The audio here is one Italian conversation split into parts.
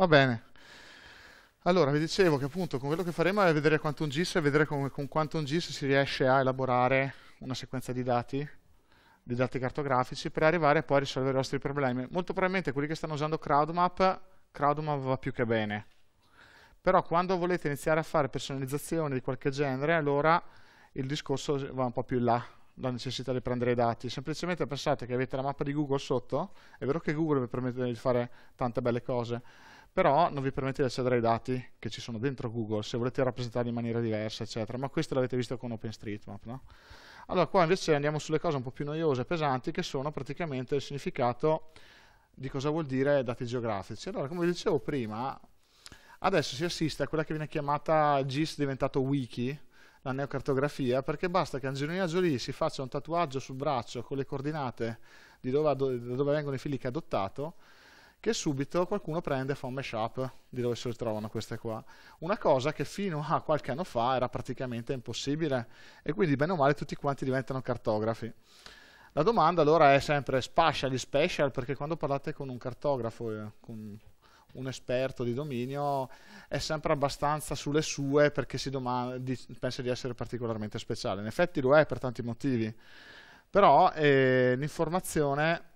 Va bene. Allora, vi dicevo che appunto quello che faremo è vedere Quantum GIS e vedere come con Quantum GIS si riesce a elaborare una sequenza di dati, di dati cartografici, per arrivare poi a risolvere i vostri problemi. Molto probabilmente quelli che stanno usando CrowdMap, CrowdMap va più che bene. Però quando volete iniziare a fare personalizzazione di qualche genere, allora il discorso va un po' più in là, la necessità di prendere i dati. Semplicemente pensate che avete la mappa di Google sotto, è vero che Google vi permette di fare tante belle cose, però non vi permette di accedere ai dati che ci sono dentro Google se volete rappresentarli in maniera diversa eccetera ma questo l'avete visto con OpenStreetMap no? allora qua invece andiamo sulle cose un po' più noiose e pesanti che sono praticamente il significato di cosa vuol dire dati geografici allora come vi dicevo prima adesso si assiste a quella che viene chiamata GIS diventato wiki la neocartografia perché basta che Angelina Jolie si faccia un tatuaggio sul braccio con le coordinate di dove, dove vengono i fili che ha adottato che subito qualcuno prende e fa un mashup di dove si trovano queste qua. Una cosa che fino a qualche anno fa era praticamente impossibile e quindi bene o male tutti quanti diventano cartografi. La domanda allora è sempre spascia gli special perché quando parlate con un cartografo, con un esperto di dominio, è sempre abbastanza sulle sue perché di, pensa di essere particolarmente speciale. In effetti lo è per tanti motivi, però eh, l'informazione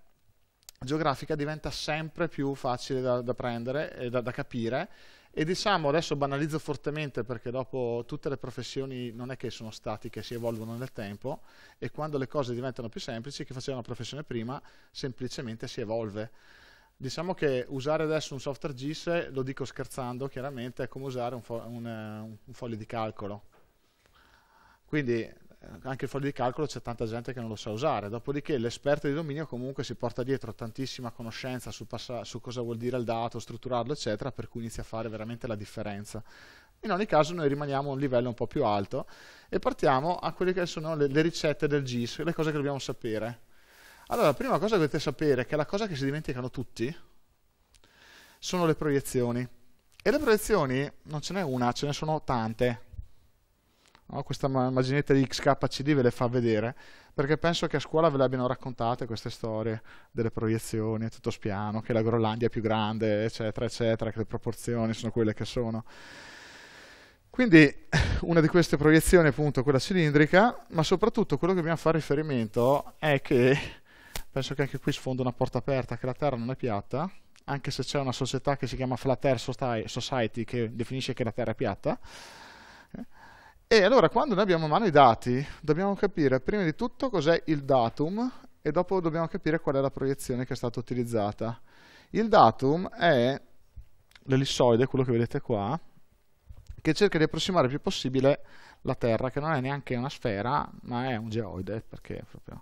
geografica diventa sempre più facile da, da prendere e da, da capire e diciamo, adesso banalizzo fortemente perché dopo tutte le professioni non è che sono statiche, si evolvono nel tempo e quando le cose diventano più semplici, chi faceva una professione prima semplicemente si evolve. Diciamo che usare adesso un software GIS, lo dico scherzando chiaramente, è come usare un, fo un, eh, un foglio di calcolo. Quindi eh, anche il foglio di calcolo c'è tanta gente che non lo sa usare, dopodiché l'esperto di dominio comunque si porta dietro tantissima conoscenza su, su, cosa vuol dire il dato, strutturarlo eccetera, per cui inizia a fare veramente la differenza. In ogni caso noi rimaniamo a un livello un po' più alto e partiamo a quelle che sono le, le ricette del GIS, le cose che dobbiamo sapere. Allora, la prima cosa che dovete sapere, che è la cosa che si dimenticano tutti, sono le proiezioni. E le proiezioni non ce n'è una, ce ne sono tante no? questa immaginetta di XKCD ve le fa vedere, perché penso che a scuola ve le abbiano raccontate queste storie delle proiezioni, tutto spiano, che la Groenlandia è più grande, eccetera, eccetera, che le proporzioni sono quelle che sono. Quindi una di queste proiezioni è appunto quella cilindrica, ma soprattutto quello che dobbiamo fare riferimento è che, penso che anche qui sfondo una porta aperta, che la Terra non è piatta, anche se c'è una società che si chiama Flat Air Society che definisce che la Terra è piatta, e allora quando noi abbiamo a mano i dati, dobbiamo capire prima di tutto cos'è il datum e dopo dobbiamo capire qual è la proiezione che è stata utilizzata. Il datum è l'ellissoide, quello che vedete qua, che cerca di approssimare il più possibile la Terra, che non è neanche una sfera, ma è un geoide, perché proprio...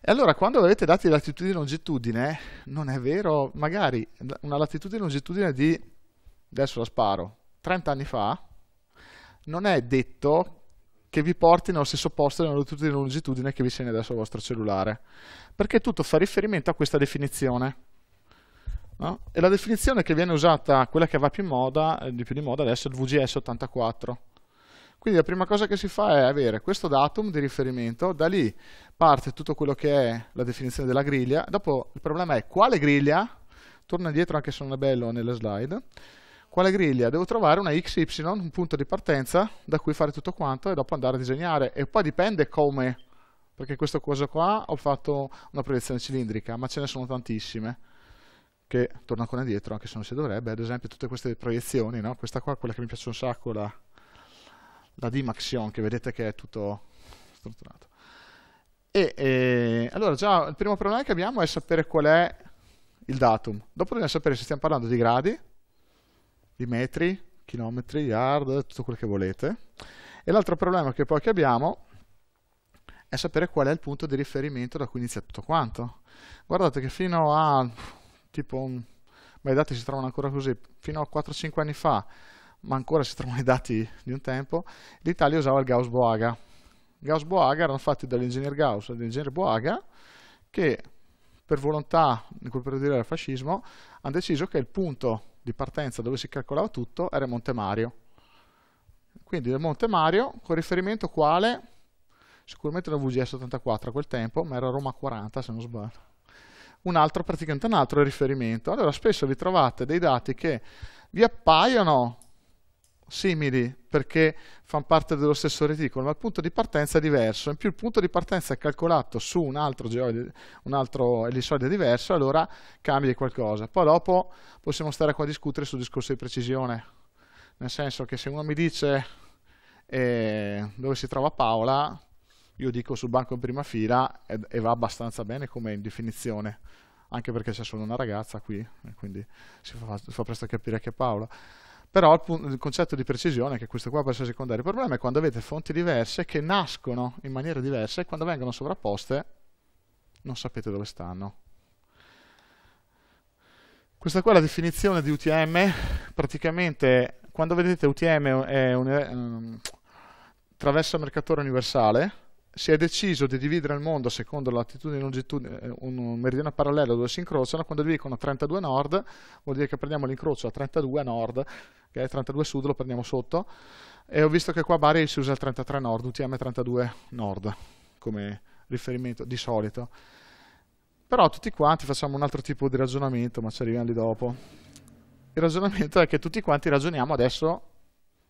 E allora, quando avete dati di latitudine e longitudine, non è vero, magari una latitudine e longitudine di, adesso la sparo, 30 anni fa, non è detto che vi portino allo stesso posto nella latitudine e longitudine che vi segna adesso il vostro cellulare, perché tutto fa riferimento a questa definizione. No? E la definizione che viene usata, quella che va più in moda, eh, di più di moda adesso, è il VGS 84. Quindi la prima cosa che si fa è avere questo datum di riferimento, da lì parte tutto quello che è la definizione della griglia, dopo il problema è quale griglia, torna indietro anche se non è bello nelle slide, quale griglia? Devo trovare una XY, un punto di partenza da cui fare tutto quanto e dopo andare a disegnare. E poi dipende come, perché questo coso qua ho fatto una proiezione cilindrica, ma ce ne sono tantissime che torno ancora indietro, anche se non si dovrebbe, ad esempio tutte queste proiezioni, no? questa qua, quella che mi piace un sacco, la, la Dimaxion, che vedete che è tutto strutturato. E, e, allora già il primo problema che abbiamo è sapere qual è il datum, dopo dobbiamo sapere se stiamo parlando di gradi, i metri, chilometri, yard, tutto quel che volete. E l'altro problema che poi che abbiamo è sapere qual è il punto di riferimento da cui inizia tutto quanto. Guardate che fino a tipo un, ma i dati si trovano ancora così, fino a 4-5 anni fa, ma ancora si trovano i dati di un tempo, l'Italia usava il Gauss-Boaga. Gauss-Boaga erano fatti dall'ingegner Gauss e dall'ingegner Boaga che per volontà, in quel periodo del fascismo, hanno deciso che il punto di partenza dove si calcolava tutto era Monte Mario. Quindi il Monte Mario con riferimento quale? Sicuramente la VGS 84 a quel tempo, ma era Roma 40 se non sbaglio. Un altro, praticamente un altro riferimento. Allora spesso vi trovate dei dati che vi appaiono simili perché fanno parte dello stesso reticolo, ma il punto di partenza è diverso. In più il punto di partenza è calcolato su un altro, geoide, un altro ellissoide diverso, allora cambia qualcosa. Poi dopo possiamo stare qua a discutere sul discorso di precisione, nel senso che se uno mi dice eh, dove si trova Paola, io dico sul banco in prima fila e, e va abbastanza bene come definizione anche perché c'è solo una ragazza qui, quindi si fa, fa presto a capire che è Paola però il, concetto di precisione, è che questo qua può essere secondario, il problema è quando avete fonti diverse che nascono in maniera diversa e quando vengono sovrapposte non sapete dove stanno. Questa qua è la definizione di UTM, praticamente quando vedete UTM è un, um, ehm, traversa mercatore universale, si è deciso di dividere il mondo secondo latitudine e longitudine, eh, un meridiano parallelo dove si incrociano, quando dividono 32 nord vuol dire che prendiamo l'incrocio a 32 nord che è il 32 sud, lo prendiamo sotto, e ho visto che qua a Bari si usa il 33 nord, UTM 32 nord, come riferimento di solito. Però tutti quanti facciamo un altro tipo di ragionamento, ma ci arriviamo lì dopo. Il ragionamento è che tutti quanti ragioniamo adesso,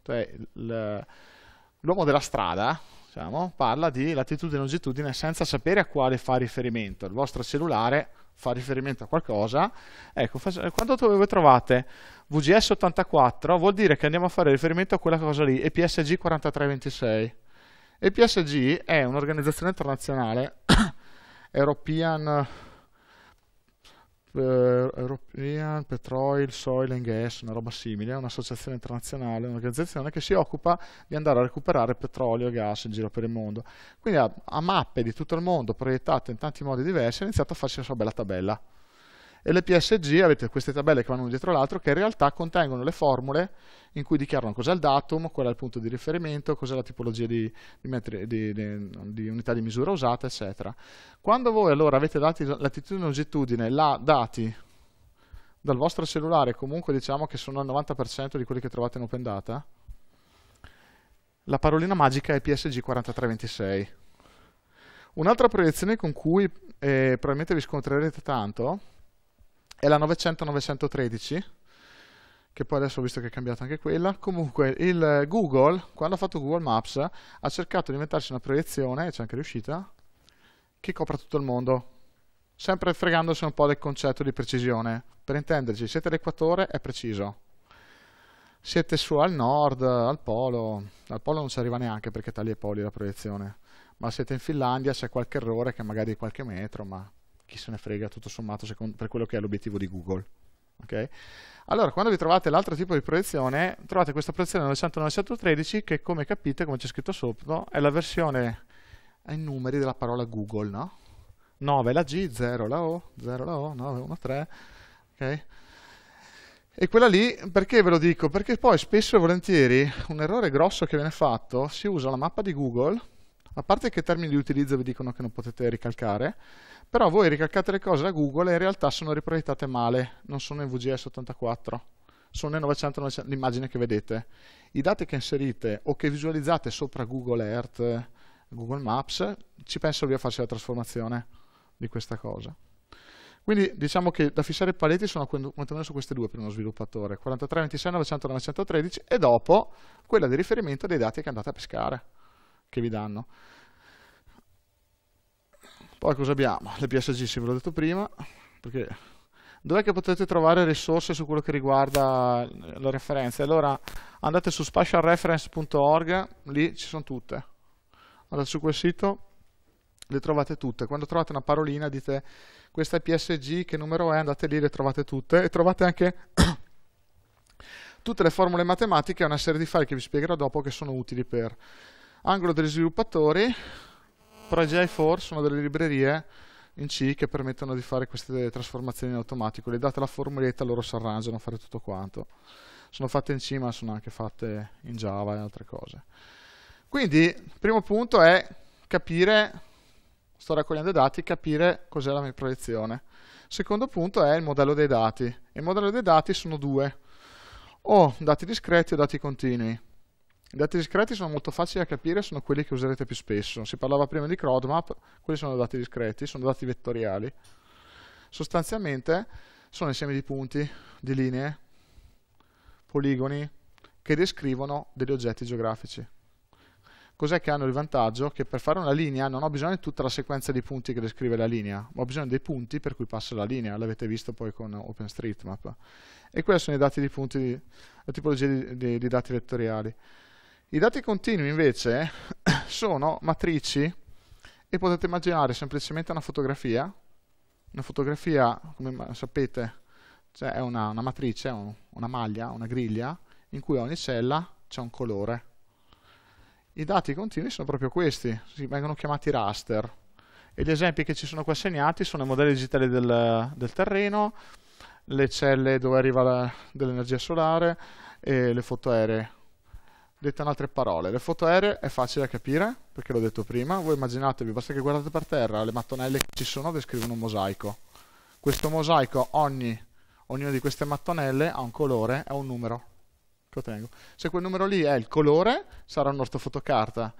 cioè l'uomo della strada, diciamo, parla di latitudine e longitudine senza sapere a quale fa riferimento. Il vostro cellulare fa riferimento a qualcosa, ecco, quando dove trovate VGS 84 vuol dire che andiamo a fare riferimento a quella cosa lì, EPSG 4326. EPSG è un'organizzazione internazionale, European eh, European Petroil Soil and Gas, una roba simile, è un'associazione internazionale, un'organizzazione che si occupa di andare a recuperare petrolio e gas in giro per il mondo. Quindi ha mappe di tutto il mondo proiettate in tanti modi diversi ha iniziato a farsi la sua bella tabella e le PSG avete queste tabelle che vanno dietro l'altro che in realtà contengono le formule in cui dichiarano cos'è il datum, qual è il punto di riferimento, cos'è la tipologia di, di, metri, di, di, unità di misura usata, eccetera. Quando voi allora avete dati latitudine e longitudine, la, dati dal vostro cellulare, comunque diciamo che sono il 90% di quelli che trovate in Open Data, la parolina magica è PSG 4326. Un'altra proiezione con cui eh, probabilmente vi scontrerete tanto è la 900-913 che poi adesso ho visto che è cambiata anche quella. Comunque, il Google, quando ha fatto Google Maps, ha cercato di inventarsi una proiezione, e c'è anche riuscita, che copra tutto il mondo. Sempre fregandosi un po' del concetto di precisione. Per intenderci, siete all'equatore, è preciso. Siete su al nord, al polo, al polo non ci arriva neanche perché taglia i poli la proiezione. Ma siete in Finlandia, c'è qualche errore che magari è qualche metro, ma chi se ne frega tutto sommato secondo, per quello che è l'obiettivo di Google. Okay? Allora, quando vi trovate l'altro tipo di proiezione, trovate questa proiezione 900 che come capite, come c'è scritto sotto, è la versione ai eh, numeri della parola Google, no? 9 la G, 0 la O, 0 la O, 9, 1, 3, ok? E quella lì, perché ve lo dico? Perché poi spesso e volentieri un errore grosso che viene fatto, si usa la mappa di Google a parte che termini di utilizzo vi dicono che non potete ricalcare, però voi ricalcate le cose da Google e in realtà sono riproiettate male, non sono in VGS 84, sono in 900 l'immagine che vedete. I dati che inserite o che visualizzate sopra Google Earth, Google Maps, ci penso lui a farsi la trasformazione di questa cosa. Quindi diciamo che da fissare i paletti sono quantomeno su queste due per uno sviluppatore, 43, 26, 900, 913 e dopo quella di riferimento dei dati che andate a pescare che vi danno. Poi cosa abbiamo? Le PSG, se ve l'ho detto prima, perché dov'è che potete trovare risorse su quello che riguarda le referenze? Allora andate su spatialreference.org, lì ci sono tutte. Andate su quel sito, le trovate tutte. Quando trovate una parolina dite questa è PSG, che numero è? Andate lì, le trovate tutte e trovate anche tutte le formule matematiche e una serie di file che vi spiegherò dopo che sono utili per Angolo degli sviluppatori, ProGI 4 una delle librerie in C che permettono di fare queste trasformazioni in automatico. Le date la formuletta, loro si arrangiano a fare tutto quanto. Sono fatte in C, ma sono anche fatte in Java e altre cose. Quindi, primo punto è capire, sto raccogliendo i dati, capire cos'è la mia proiezione. Secondo punto è il modello dei dati. E il modello dei dati sono due, o dati discreti o dati continui. I dati discreti sono molto facili da capire, sono quelli che userete più spesso. Si parlava prima di crowdmap, quelli sono dati discreti, sono dati vettoriali. Sostanzialmente sono insieme di punti, di linee, poligoni, che descrivono degli oggetti geografici. Cos'è che hanno il vantaggio? Che per fare una linea non ho bisogno di tutta la sequenza di punti che descrive la linea, ma ho bisogno dei punti per cui passa la linea, l'avete visto poi con OpenStreetMap. E questi sono i dati di punti, la tipologia di, di, di dati vettoriali. I dati continui invece sono matrici e potete immaginare semplicemente una fotografia. Una fotografia, come sapete, cioè è una, una matrice, un, una maglia, una griglia, in cui a ogni cella c'è un colore. I dati continui sono proprio questi, si vengono chiamati raster. E gli esempi che ci sono qua segnati sono i modelli digitali del, del terreno, le celle dove arriva dell'energia solare e le foto aeree Detto in altre parole, le foto aeree è facile da capire, perché l'ho detto prima, voi immaginatevi, basta che guardate per terra, le mattonelle che ci sono descrivono un mosaico. Questo mosaico, ogni, ognuna di queste mattonelle ha un colore ha un numero che ottengo. Se quel numero lì è il colore, sarà un'ortofotocarta.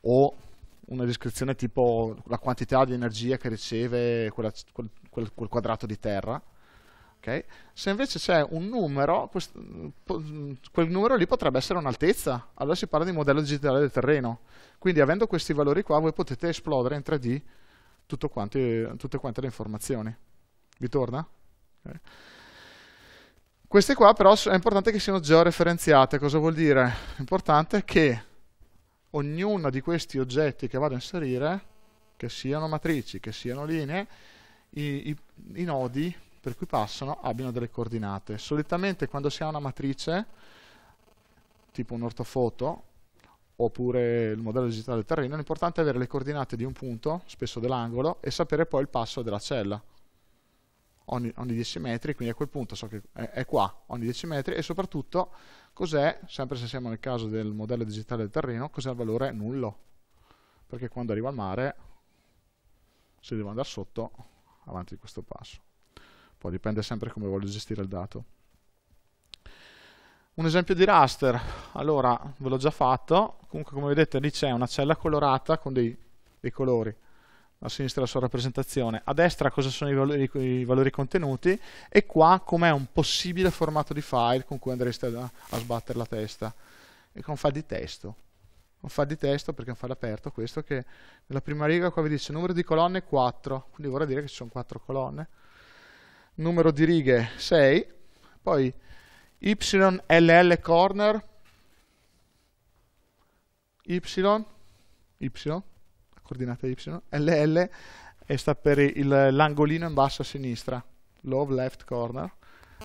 o una descrizione tipo la quantità di energia che riceve quella, quel, quel, quel quadrato di terra Okay? Se invece c'è un numero, quel numero lì potrebbe essere un'altezza, allora si parla di modello digitale del terreno. Quindi avendo questi valori qua voi potete esplodere in 3D quanti, tutte quante le informazioni. Vi torna? Okay. Queste qua però è importante che siano georeferenziate, cosa vuol dire? L'importante è che ognuno di questi oggetti che vado a inserire, che siano matrici, che siano linee, i, i, i nodi per cui passano abbiano delle coordinate. Solitamente quando si ha una matrice, tipo un'ortofoto, oppure il modello digitale del terreno, l'importante è avere le coordinate di un punto, spesso dell'angolo, e sapere poi il passo della cella. Ogni, ogni, 10 metri, quindi a quel punto so che è, è qua, ogni 10 metri, e soprattutto cos'è, sempre se siamo nel caso del modello digitale del terreno, cos'è il valore nullo. Perché quando arrivo al mare, se devo andare sotto, avanti di questo passo. Poi dipende sempre come voglio gestire il dato. Un esempio di raster, allora ve l'ho già fatto, comunque come vedete lì c'è una cella colorata con dei, dei colori a sinistra la sua rappresentazione, a destra cosa sono i valori, i valori contenuti e qua com'è un possibile formato di file con cui andreste a, a sbattere la testa. E con file di testo. Un file di testo perché è un file aperto questo che nella prima riga qua vi dice numero di colonne 4, quindi vorrà dire che ci sono 4 colonne numero di righe 6, poi YLL corner, Y, Y, coordinata Y, LL e sta per l'angolino in basso a sinistra, low left corner,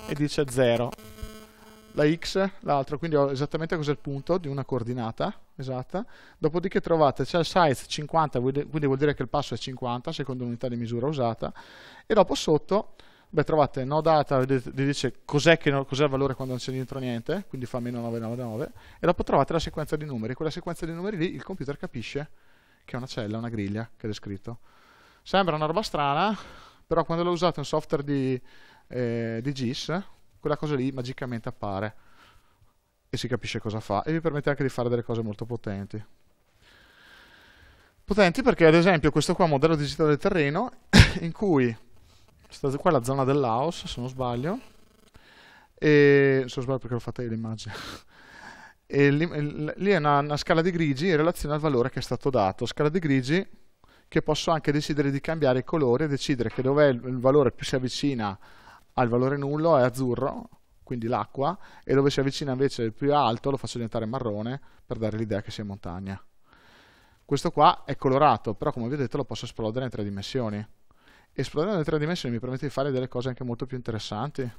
e dice 0. La X, l'altro, quindi ho esattamente cos'è il punto di una coordinata esatta. Dopodiché trovate, c'è il size 50, quindi vuol dire che il passo è 50, secondo l'unità di misura usata, e dopo sotto beh, trovate no data, vi dice cos'è, cos il valore quando non c'è dentro niente, quindi fa meno 999, e dopo trovate la sequenza di numeri. Quella sequenza di numeri lì il computer capisce che è una cella, una griglia che è descritto. Sembra una roba strana, però quando lo usate un software di, eh, di GIS, quella cosa lì magicamente appare e si capisce cosa fa e vi permette anche di fare delle cose molto potenti. Potenti perché ad esempio questo qua è un modello digitale del terreno in cui questa qua è la zona del Laos, se non sbaglio. E, se non sbaglio perché l'ho fatta io l'immagine. lì, lì, è una, una scala di grigi in relazione al valore che è stato dato. Scala di grigi che posso anche decidere di cambiare i colori e decidere che dov'è il valore più si avvicina al valore nullo è azzurro, quindi l'acqua, e dove si avvicina invece più alto lo faccio diventare marrone per dare l'idea che sia montagna. Questo qua è colorato, però come vi ho detto lo posso esplodere in tre dimensioni esplorare nelle tre dimensioni mi permette di fare delle cose anche molto più interessanti,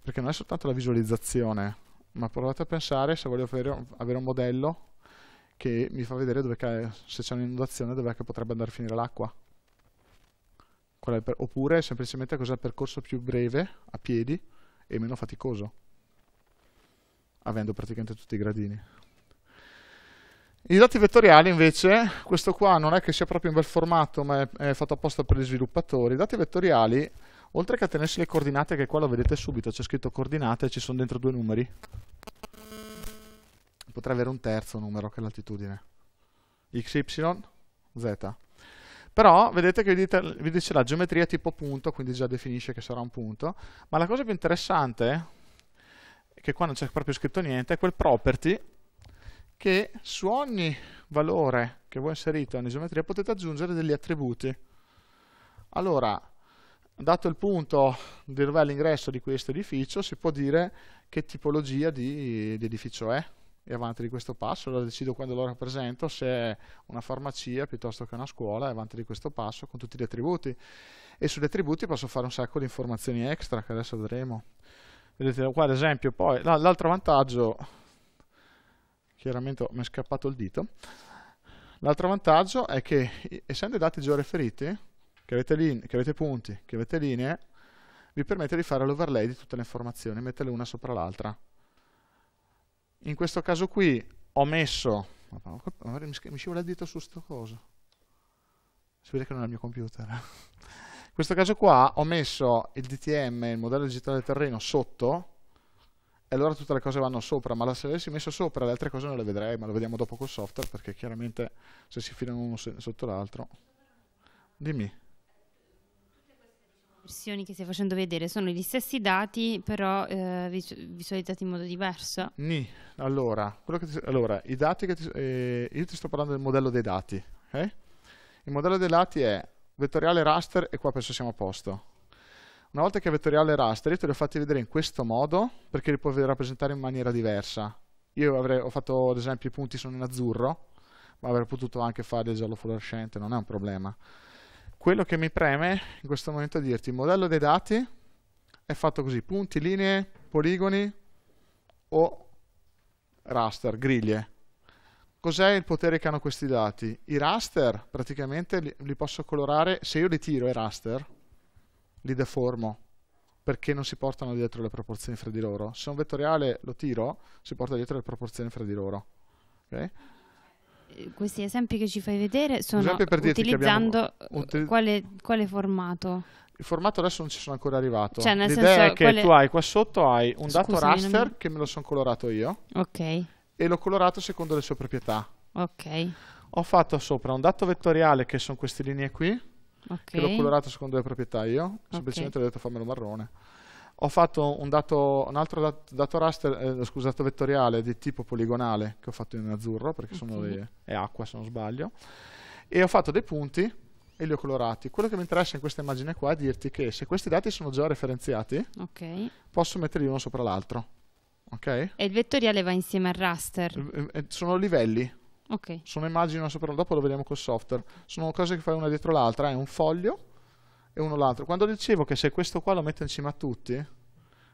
perché non è soltanto la visualizzazione, ma provate a pensare se voglio avere un modello che mi fa vedere che, se c'è un'inondazione dove che potrebbe andare a finire l'acqua. oppure semplicemente cos'è il percorso più breve a piedi e meno faticoso, avendo praticamente tutti i gradini. I dati vettoriali invece, questo qua non è che sia proprio in bel formato, ma è, fatto apposta per gli sviluppatori. I dati vettoriali, oltre che a tenersi le coordinate, che qua lo vedete subito, c'è scritto coordinate e ci sono dentro due numeri. potrei avere un terzo numero che è l'altitudine. x, y, Z però vedete che vi, dice la geometria tipo punto, quindi già definisce che sarà un punto, ma la cosa più interessante, che qua non c'è proprio scritto niente, è quel property che su ogni valore che voi inserite in isometria potete aggiungere degli attributi. Allora, dato il punto di dove è l'ingresso di questo edificio, si può dire che tipologia di, di edificio è e avanti di questo passo, lo decido quando lo rappresento, se è una farmacia piuttosto che una scuola, avanti di questo passo con tutti gli attributi. E sugli attributi posso fare un sacco di informazioni extra che adesso vedremo. Vedete qua ad esempio poi l'altro vantaggio chiaramente mi è scappato il dito. L'altro vantaggio è che, essendo i dati georeferiti, che avete, che avete punti, che avete linee, vi permette di fare l'overlay di tutte le informazioni, metterle una sopra l'altra. In questo caso qui ho messo... Mi scivola il dito su sto coso. Si vede che non è il mio computer. In questo caso qua ho messo il DTM, il modello digitale del terreno, sotto, e allora tutte le cose vanno sopra, ma se l'avessi messo sopra le altre cose non le vedrei, ma lo vediamo dopo col software perché chiaramente se si filano uno sotto l'altro. Dimmi. Le versioni che stai facendo vedere sono gli stessi dati, però eh, visualizzati in modo diverso. Ni, allora, ti, allora i dati che ti, eh, io ti sto parlando del modello dei dati. Okay? Il modello dei dati è vettoriale raster e qua penso siamo a posto. Una volta che il vettoriale raster io te li ho fatti vedere in questo modo, perché li puoi rappresentare in maniera diversa. Io avrei, ho fatto, ad esempio, i punti sono in azzurro, ma avrei potuto anche fare il giallo fluorescente, non è un problema. Quello che mi preme in questo momento è dirti, il modello dei dati è fatto così, punti, linee, poligoni o raster, griglie. Cos'è il potere che hanno questi dati? I raster praticamente li, li posso colorare, se io li tiro i raster, li deformo perché non si portano dietro le proporzioni fra di loro. Se un vettoriale lo tiro, si porta dietro le proporzioni fra di loro. Okay? Eh, questi esempi che ci fai vedere sono utilizzando abbiamo... Eh, quale, quale, formato? Il formato adesso non ci sono ancora arrivato. Cioè, L'idea è che quale... tu hai qua sotto hai un Scusami, dato raster mi... che me lo sono colorato io okay. e l'ho colorato secondo le sue proprietà. Ok. Ho fatto sopra un dato vettoriale che sono queste linee qui okay. l'ho colorato secondo le proprietà io, semplicemente okay. ho detto fammelo marrone. Ho fatto un, dato, un altro dato, dato raster, eh, scusa, vettoriale di tipo poligonale che ho fatto in azzurro perché okay. le, è acqua se non sbaglio e ho fatto dei punti e li ho colorati. Quello che mi interessa in questa immagine qua è dirti che se questi dati sono georeferenziati okay. posso metterli uno sopra l'altro. Okay? E il vettoriale va insieme al raster? Eh, sono livelli, Okay. Sono immagini una sopra l'altra, dopo lo vediamo col software. Sono cose che fai una dietro l'altra, è eh, un foglio e uno l'altro. Quando dicevo che se questo qua lo metto in cima a tutti,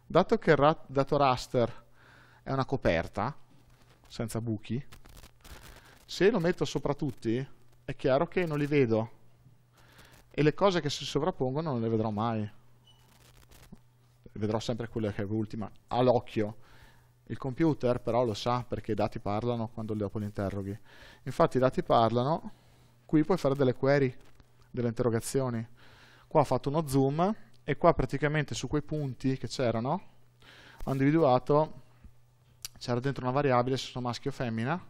dato che il dato raster è una coperta, senza buchi, se lo metto sopra tutti, è chiaro che non li vedo. E le cose che si sovrappongono non le vedrò mai. Vedrò sempre quella che è l'ultima, all'occhio il computer però lo sa perché i dati parlano quando dopo li interroghi. Infatti i dati parlano, qui puoi fare delle query, delle interrogazioni. Qua ho fatto uno zoom e qua praticamente su quei punti che c'erano ho individuato, c'era dentro una variabile se sono maschio o femmina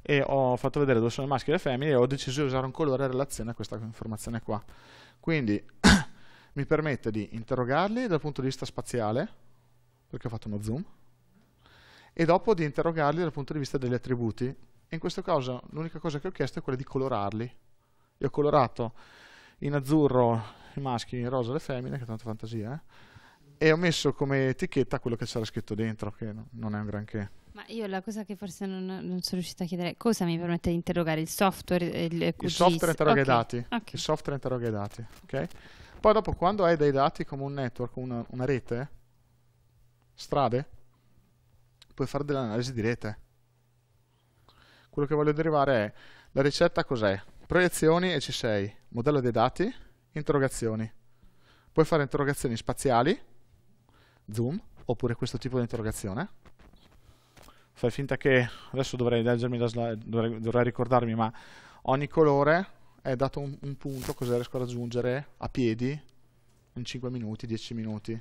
e ho fatto vedere dove sono i maschi e le femmine e ho deciso di usare un colore in relazione a questa informazione qua. Quindi mi permette di interrogarli dal punto di vista spaziale, perché ho fatto uno zoom, e dopo di interrogarli dal punto di vista degli attributi. E in questo caso l'unica cosa che ho chiesto è quella di colorarli. Io ho colorato in azzurro i maschi, in rosa le femmine, che è tanta fantasia, eh? e ho messo come etichetta quello che c'era scritto dentro, che non è un granché. Ma io la cosa che forse non, non, sono riuscita a chiedere, cosa mi permette di interrogare? Il software? e eh, Il, QGIS? il software interroga okay. i dati. Okay. Il software interroga i dati, ok? Poi dopo quando hai dei dati come un network, una, una rete, strade, puoi fare dell'analisi di rete. Quello che voglio derivare è la ricetta cos'è? Proiezioni e C6, modello dei dati, interrogazioni. Puoi fare interrogazioni spaziali, zoom, oppure questo tipo di interrogazione. Fai finta che, adesso dovrei leggermi la slide, dovrei, dovrei ricordarmi, ma ogni colore è dato un, un punto, cosa riesco a raggiungere a piedi in 5 minuti, 10 minuti,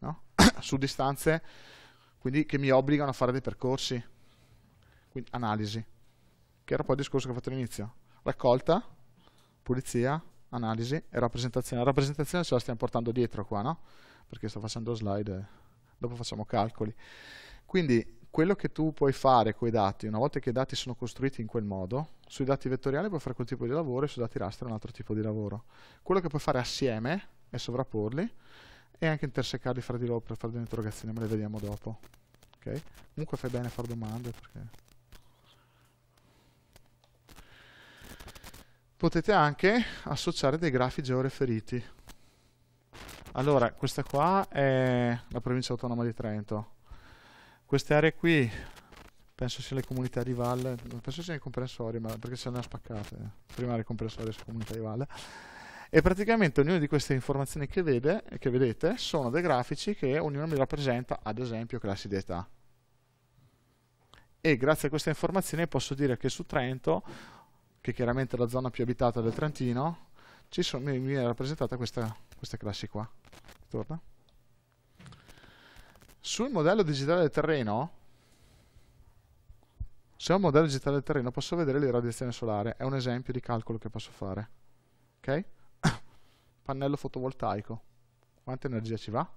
no? su distanze quindi che mi obbligano a fare dei percorsi, quindi analisi, che era poi il discorso che ho fatto all'inizio, raccolta, pulizia, analisi e rappresentazione. La rappresentazione ce la stiamo portando dietro qua, no? Perché sto facendo slide, e dopo facciamo calcoli. Quindi quello che tu puoi fare con i dati, una volta che i dati sono costruiti in quel modo, sui dati vettoriali puoi fare quel tipo di lavoro e sui dati raster un altro tipo di lavoro. Quello che puoi fare assieme è sovrapporli e anche intersecarli fra di loro per fare delle interrogazioni, ma le vediamo dopo. Ok? Comunque fai bene a fare domande perché... Potete anche associare dei grafi georeferiti. Allora, questa qua è la provincia autonoma di Trento. Queste aree qui, penso siano le comunità di valle, penso siano i comprensori, ma perché se ne ha spaccate, prima le comprensori e comunità di valle e praticamente ognuna di queste informazioni che, vede, che vedete sono dei grafici che ognuno mi rappresenta, ad esempio classi di età. E grazie a queste informazioni posso dire che su Trento, che chiaramente è la zona più abitata del Trentino, sono, mi, viene rappresentata questa, questa classe qua. Torna. Sul modello digitale del terreno, se ho un modello digitale del terreno posso vedere l'irradiazione solare, è un esempio di calcolo che posso fare. Okay? pannello fotovoltaico. Quanta energia ci va?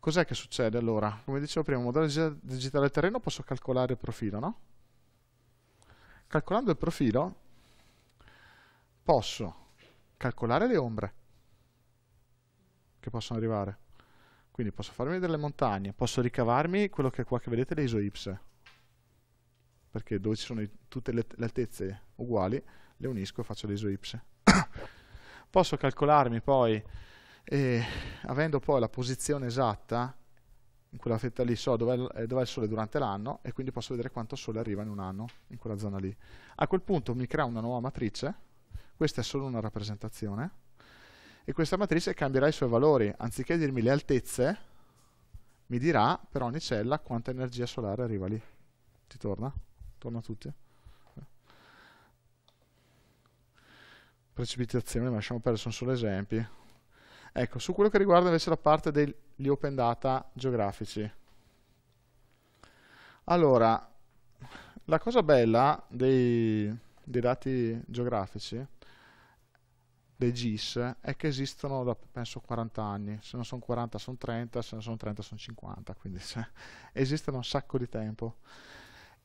Cos'è che succede allora? Come dicevo prima, il modello digitale del terreno posso calcolare il profilo, no? Calcolando il profilo posso calcolare le ombre che possono arrivare. Quindi posso farmi delle montagne, posso ricavarmi quello che è qua che vedete le isoipse, perché dove ci sono tutte le, altezze uguali le unisco e faccio le isoipse posso calcolarmi poi, eh, avendo poi la posizione esatta, in quella fetta lì so dove eh, è, dov è il sole durante l'anno e quindi posso vedere quanto sole arriva in un anno in quella zona lì. A quel punto mi crea una nuova matrice, questa è solo una rappresentazione, e questa matrice cambierà i suoi valori, anziché dirmi le altezze, mi dirà per ogni cella quanta energia solare arriva lì. Ti torna? Torna a tutti? precipitazione, ma lasciamo perdere, sono solo esempi. Ecco, su quello che riguarda invece la parte degli open data geografici. Allora, la cosa bella dei, dei dati geografici, dei GIS, è che esistono da penso 40 anni, se non sono 40 sono 30, se non sono 30 sono 50, quindi cioè, esistono un sacco di tempo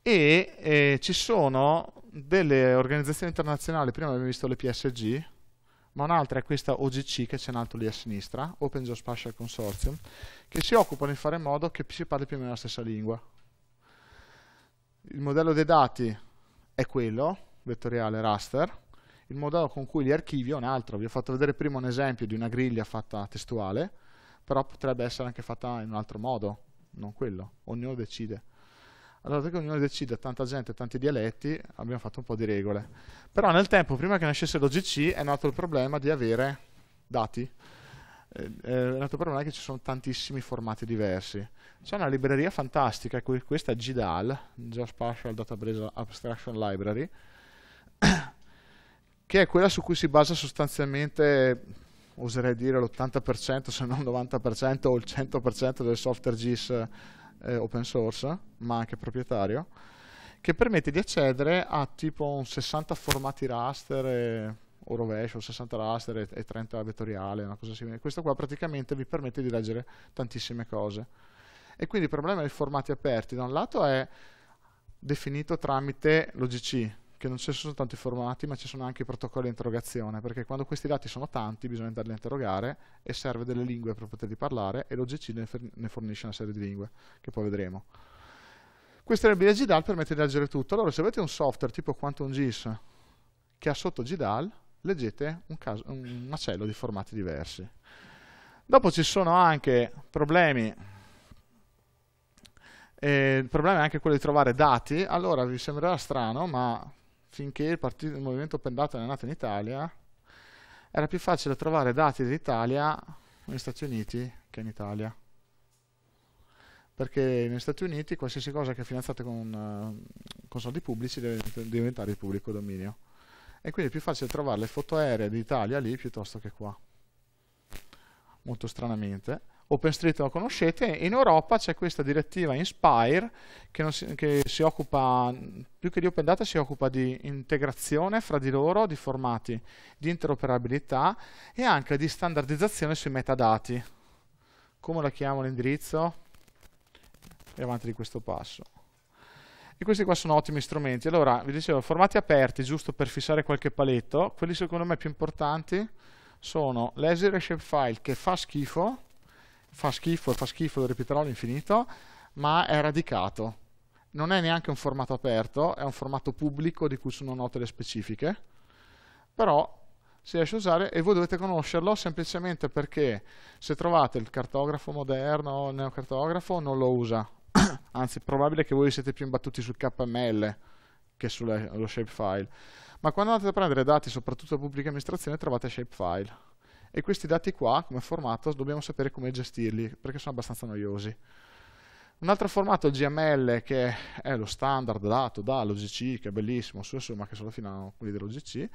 e eh, ci sono delle organizzazioni internazionali, prima abbiamo visto le PSG, ma un'altra è questa OGC che c'è in alto lì a sinistra, Open Geospatial Consortium, che si occupano di fare in modo che si parli più o meno la stessa lingua. Il modello dei dati è quello, vettoriale raster, il modello con cui li archivio è un altro, vi ho fatto vedere prima un esempio di una griglia fatta testuale, però potrebbe essere anche fatta in un altro modo, non quello, ognuno decide. Allora, perché ognuno decide tanta gente, tanti dialetti, abbiamo fatto un po' di regole. Però nel tempo, prima che nascesse l'OGC, è nato il problema di avere dati. Eh, eh nato il problema che ci sono tantissimi formati diversi. C'è una libreria fantastica, questa è GDAL, Geospatial Database Abstraction Library, che è quella su cui si basa sostanzialmente, oserei dire, l'80%, se non il 90% o il 100% del software GIS eh, open source, ma anche proprietario, che permette di accedere a tipo un 60 formati raster e, o rovescio, 60 raster e, e 30 vettoriale, una cosa simile. Questo qua praticamente vi permette di leggere tantissime cose. E quindi il problema dei formati aperti, da un lato è definito tramite l'OGC, che non ci sono soltanto i formati ma ci sono anche i protocolli di interrogazione perché quando questi dati sono tanti bisogna andarli a interrogare e serve delle lingue per poterli parlare e l'OGC ne fornisce una serie di lingue che poi vedremo. Questa libreria GDAL permette di leggere tutto, allora se avete un software tipo Quantum GIS che ha sotto GDAL leggete un, caso, un macello di formati diversi. Dopo ci sono anche problemi eh, il problema è anche quello di trovare dati, allora vi sembrerà strano, ma finché il, partito, il movimento Open Data è nato in Italia, era più facile trovare dati dell'Italia negli Stati Uniti che in Italia. Perché negli Stati Uniti qualsiasi cosa che è finanziata con, eh, con soldi pubblici deve diventare di pubblico dominio. E quindi è più facile trovare le foto aeree d'Italia lì piuttosto che qua. Molto stranamente OpenStreet lo conoscete, in Europa c'è questa direttiva Inspire che si, che, si, occupa, più che di open data, si occupa di integrazione fra di loro, di formati, di interoperabilità e anche di standardizzazione sui metadati. Come la chiamo l'indirizzo? E avanti di questo passo. E questi qua sono ottimi strumenti. Allora, vi dicevo, formati aperti, giusto per fissare qualche paletto, quelli secondo me più importanti sono l'Azure Shapefile che fa schifo, fa schifo e fa schifo, lo ripeterò all'infinito, ma è radicato. Non è neanche un formato aperto, è un formato pubblico di cui sono note le specifiche, però si riesce a usare e voi dovete conoscerlo semplicemente perché se trovate il cartografo moderno o il neocartografo non lo usa, anzi è probabile che voi siete più imbattuti sul KML che sullo shapefile, ma quando andate a prendere dati soprattutto da pubblica amministrazione trovate shapefile e questi dati qua come formato dobbiamo sapere come gestirli perché sono abbastanza noiosi. Un altro formato GML che è lo standard dato dall'OGC, che è bellissimo, su insomma che sono fino a quelli dell'OGC,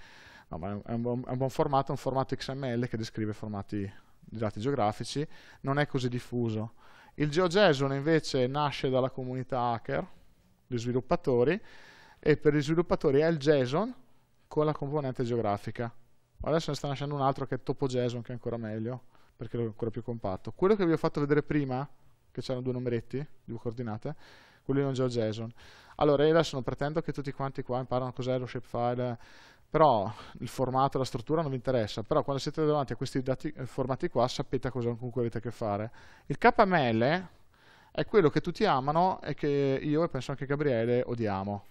no, ma è un, buon, è un buon formato, è un formato XML che descrive formati di dati geografici, non è così diffuso. Il GeoJSON invece nasce dalla comunità hacker, gli sviluppatori, e per gli sviluppatori è il JSON con la componente geografica adesso ne sta nascendo un altro che è Topo JSON che è ancora meglio perché è ancora più compatto quello che vi ho fatto vedere prima che c'erano due numeretti, due coordinate quello è un GeoJSON allora io adesso non pretendo che tutti quanti qua imparano cos'è lo shapefile però il formato, la struttura non vi interessa però quando siete davanti a questi dati, eh, formati qua sapete a cosa, comunque avete a che fare il KML è quello che tutti amano e che io e penso anche Gabriele odiamo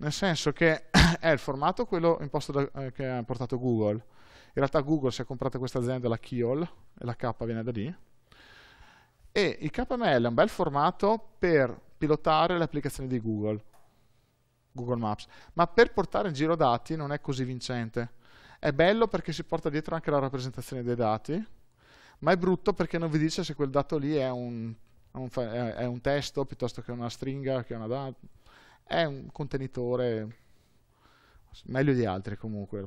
nel senso che è il formato quello imposto da, eh, che ha portato Google. In realtà Google si è comprata questa azienda, la Kiol, e la K viene da lì, e il KML è un bel formato per pilotare le applicazioni di Google, Google Maps, ma per portare in giro dati non è così vincente. È bello perché si porta dietro anche la rappresentazione dei dati, ma è brutto perché non vi dice se quel dato lì è un, un, è un testo piuttosto che una stringa, che è una data è un contenitore meglio di altri comunque.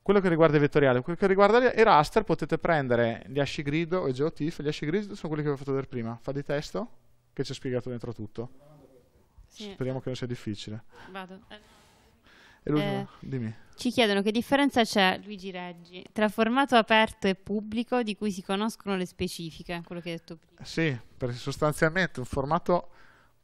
Quello che riguarda i vettoriali, quello che riguarda i raster potete prendere gli asci grido e geotiff, gli asci grido sono quelli che vi ho fatto vedere prima, fa di testo che ci ha spiegato dentro tutto. Sì. Speriamo che non sia difficile. Vado. E eh, dimmi. Ci chiedono che differenza c'è, Luigi Reggi, tra formato aperto e pubblico di cui si conoscono le specifiche, quello che hai detto prima. Sì, perché sostanzialmente un formato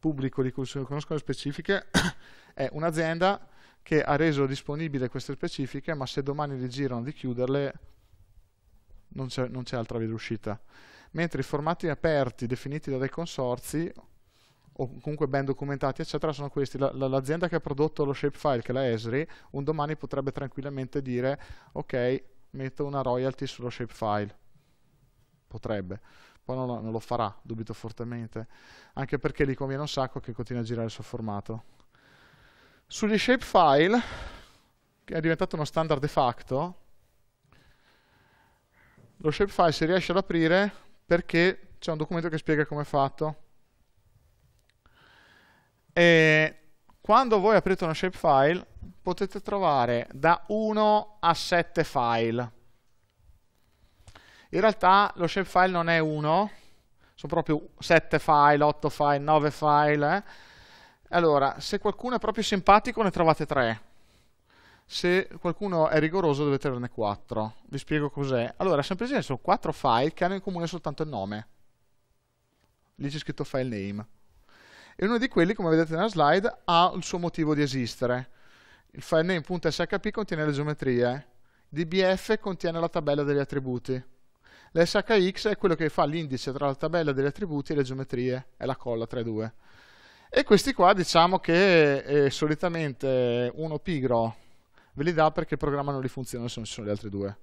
pubblico di cui conoscono le specifiche è un'azienda che ha reso disponibile queste specifiche, ma se domani le girano di chiuderle non c'è altra via d'uscita. Mentre i formati aperti definiti dai dei consorzi o comunque ben documentati, eccetera, sono questi. l'azienda che ha prodotto lo shapefile, che è la Esri, un domani potrebbe tranquillamente dire ok, metto una royalty sullo shapefile. Potrebbe. Qua non lo, non lo, farà, dubito fortemente, anche perché gli conviene un sacco che continui a girare il suo formato. Sugli shapefile, che è diventato uno standard de facto, lo shapefile si riesce ad aprire perché c'è un documento che spiega come è fatto. E quando voi aprite uno shapefile potete trovare da 1 a 7 file in realtà lo shapefile non è uno, sono proprio 7 file, 8 file, 9 file. Eh? Allora, se qualcuno è proprio simpatico ne trovate 3. Se qualcuno è rigoroso dovete averne 4. Vi spiego cos'è. Allora, semplicemente sono 4 file che hanno in comune soltanto il nome. Lì c'è scritto file name. E uno di quelli, come vedete nella slide, ha il suo motivo di esistere. Il file name.shp contiene le geometrie. DBF contiene la tabella degli attributi. L'SHX è quello che fa l'indice tra la tabella degli attributi e le geometrie, è la colla tra i due. E questi qua diciamo che eh, solitamente uno pigro ve li dà perché il programma non li funziona se non ci sono gli altri due.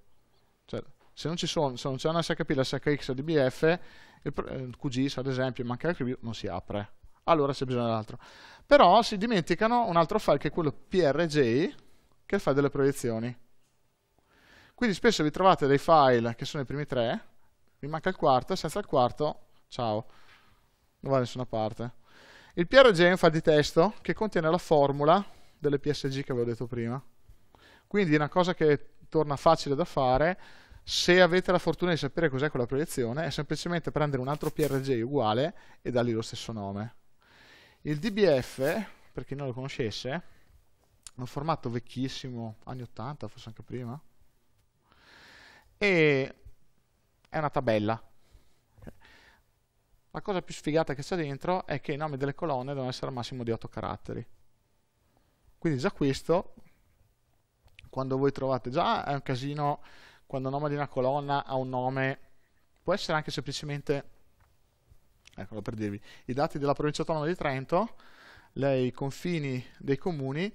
Cioè, se non ci sono, se non c'è un SHP, l'SHX SHX e DBF, il, eh, QGIS ad esempio, manca il non si apre. Allora c'è bisogno dell'altro. Però si dimenticano un altro file che è quello PRJ, che fa delle proiezioni. Quindi spesso vi trovate dei file che sono i primi tre, vi manca il quarto, e senza il quarto, ciao, non va da nessuna parte. Il PRG è un file di testo che contiene la formula delle PSG che avevo detto prima. Quindi una cosa che torna facile da fare, se avete la fortuna di sapere cos'è quella proiezione, è semplicemente prendere un altro PRG uguale e dargli lo stesso nome. Il DBF, per chi non lo conoscesse, è un formato vecchissimo, anni 80, forse anche prima, e è una tabella. La cosa più sfigata che c'è dentro è che i nomi delle colonne devono essere al massimo di 8 caratteri. Quindi già questo, quando voi trovate, già è un casino quando il nome di una colonna ha un nome, può essere anche semplicemente, eccolo per dirvi, i dati della provincia autonoma di Trento, le, i confini dei comuni,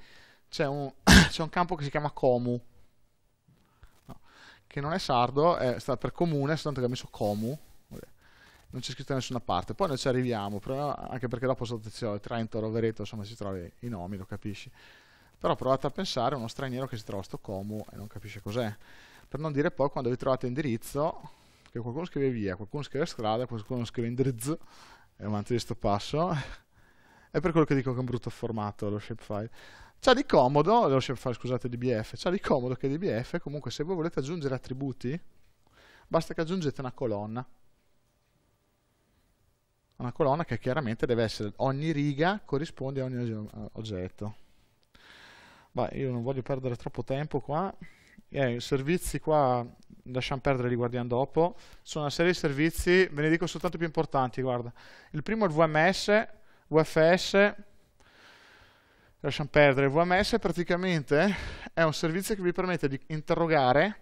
c'è un, un campo che si chiama comu, che non è sardo, è, sta per comune, soltanto che ha messo comu, non c'è scritto da nessuna parte. Poi noi ci arriviamo, però, anche perché dopo sotto c'è Trento, Rovereto, insomma si trovi i nomi, lo capisci. Però provate a pensare a uno straniero che si trova a Stoccomo e non capisce cos'è. Per non dire poi quando vi trovate indirizzo, che qualcuno scrive via, qualcuno scrive strada, qualcuno scrive indirizzo, è avanti di sto passo. è per quello che dico che è un brutto formato lo shapefile C'ha di comodo, devo sempre fare scusate DBF, c'ha di comodo che DBF comunque se voi volete aggiungere attributi basta che aggiungete una colonna. Una colonna che chiaramente deve essere, ogni riga corrisponde a ogni oggetto. Beh, io non voglio perdere troppo tempo qua. Eh, I servizi qua lasciamo perdere, li guardiamo dopo. Sono una serie di servizi, ve ne dico soltanto i più importanti, guarda. Il primo è il VMS, VFS, lasciamo perdere, VMS praticamente eh, è un servizio che vi permette di interrogare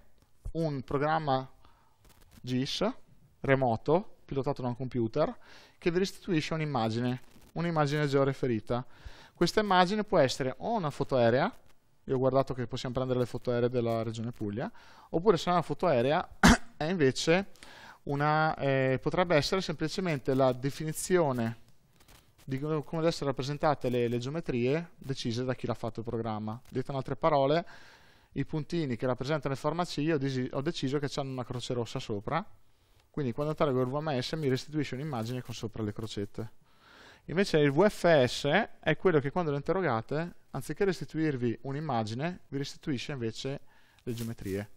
un programma GIS remoto, pilotato da un computer, che vi restituisce un'immagine, un'immagine georeferita. Questa immagine può essere o una foto aerea, io ho guardato che possiamo prendere le foto aeree della regione Puglia, oppure se è una foto aerea è invece una, eh, potrebbe essere semplicemente la definizione di come adesso rappresentate le, le geometrie decise da chi l'ha fatto il programma. Detto in altre parole, i puntini che rappresentano le farmacie ho, ho deciso che hanno una croce rossa sopra, quindi quando taggo il VMS mi restituisce un'immagine con sopra le crocette. Invece il VFS è quello che quando lo interrogate, anziché restituirvi un'immagine, vi restituisce invece le geometrie.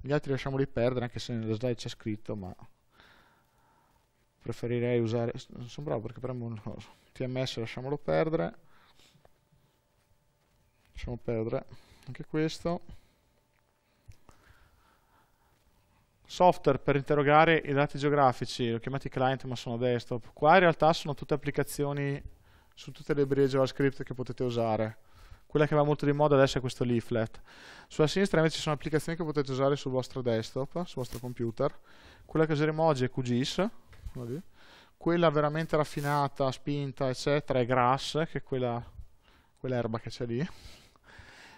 Gli altri lasciamoli perdere, anche se nella slide c'è scritto, ma preferirei usare non sono bravo perché premo un tms lasciamolo perdere lasciamo perdere anche questo software per interrogare i dati geografici li ho chiamati client ma sono desktop qua in realtà sono tutte applicazioni su tutte le librerie javascript che potete usare quella che va molto di moda adesso è questo leaflet sulla sinistra invece ci sono applicazioni che potete usare sul vostro desktop sul vostro computer quella che useremo oggi è QGIS vabbè. quella veramente raffinata, spinta, eccetera, è grass, che è quella, quell'erba che c'è lì.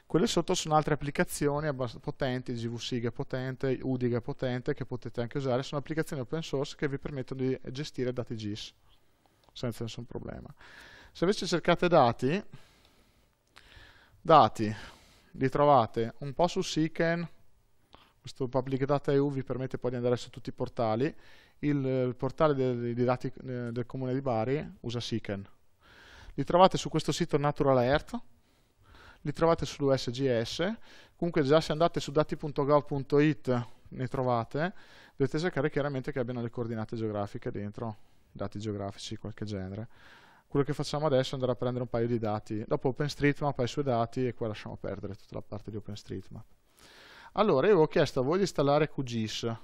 Quelle sotto sono altre applicazioni potenti, GVSIG è potente, UDIG è potente, che potete anche usare, sono applicazioni open source che vi permettono di gestire dati GIS senza nessun problema. Se invece cercate dati, dati li trovate un po' su Seeken, questo public data EU vi permette poi di andare su tutti i portali, il, eh, portale dei, dati eh, del comune di Bari usa SICEN. Li trovate su questo sito Natural Earth, li trovate sull'USGS, comunque già se andate su dati.gov.it ne trovate, dovete cercare chiaramente che abbiano le coordinate geografiche dentro, dati geografici di qualche genere. Quello che facciamo adesso è andare a prendere un paio di dati, dopo OpenStreetMap ha i suoi dati e qua lasciamo perdere tutta la parte di OpenStreetMap. Allora, io avevo chiesto a voi di installare QGIS,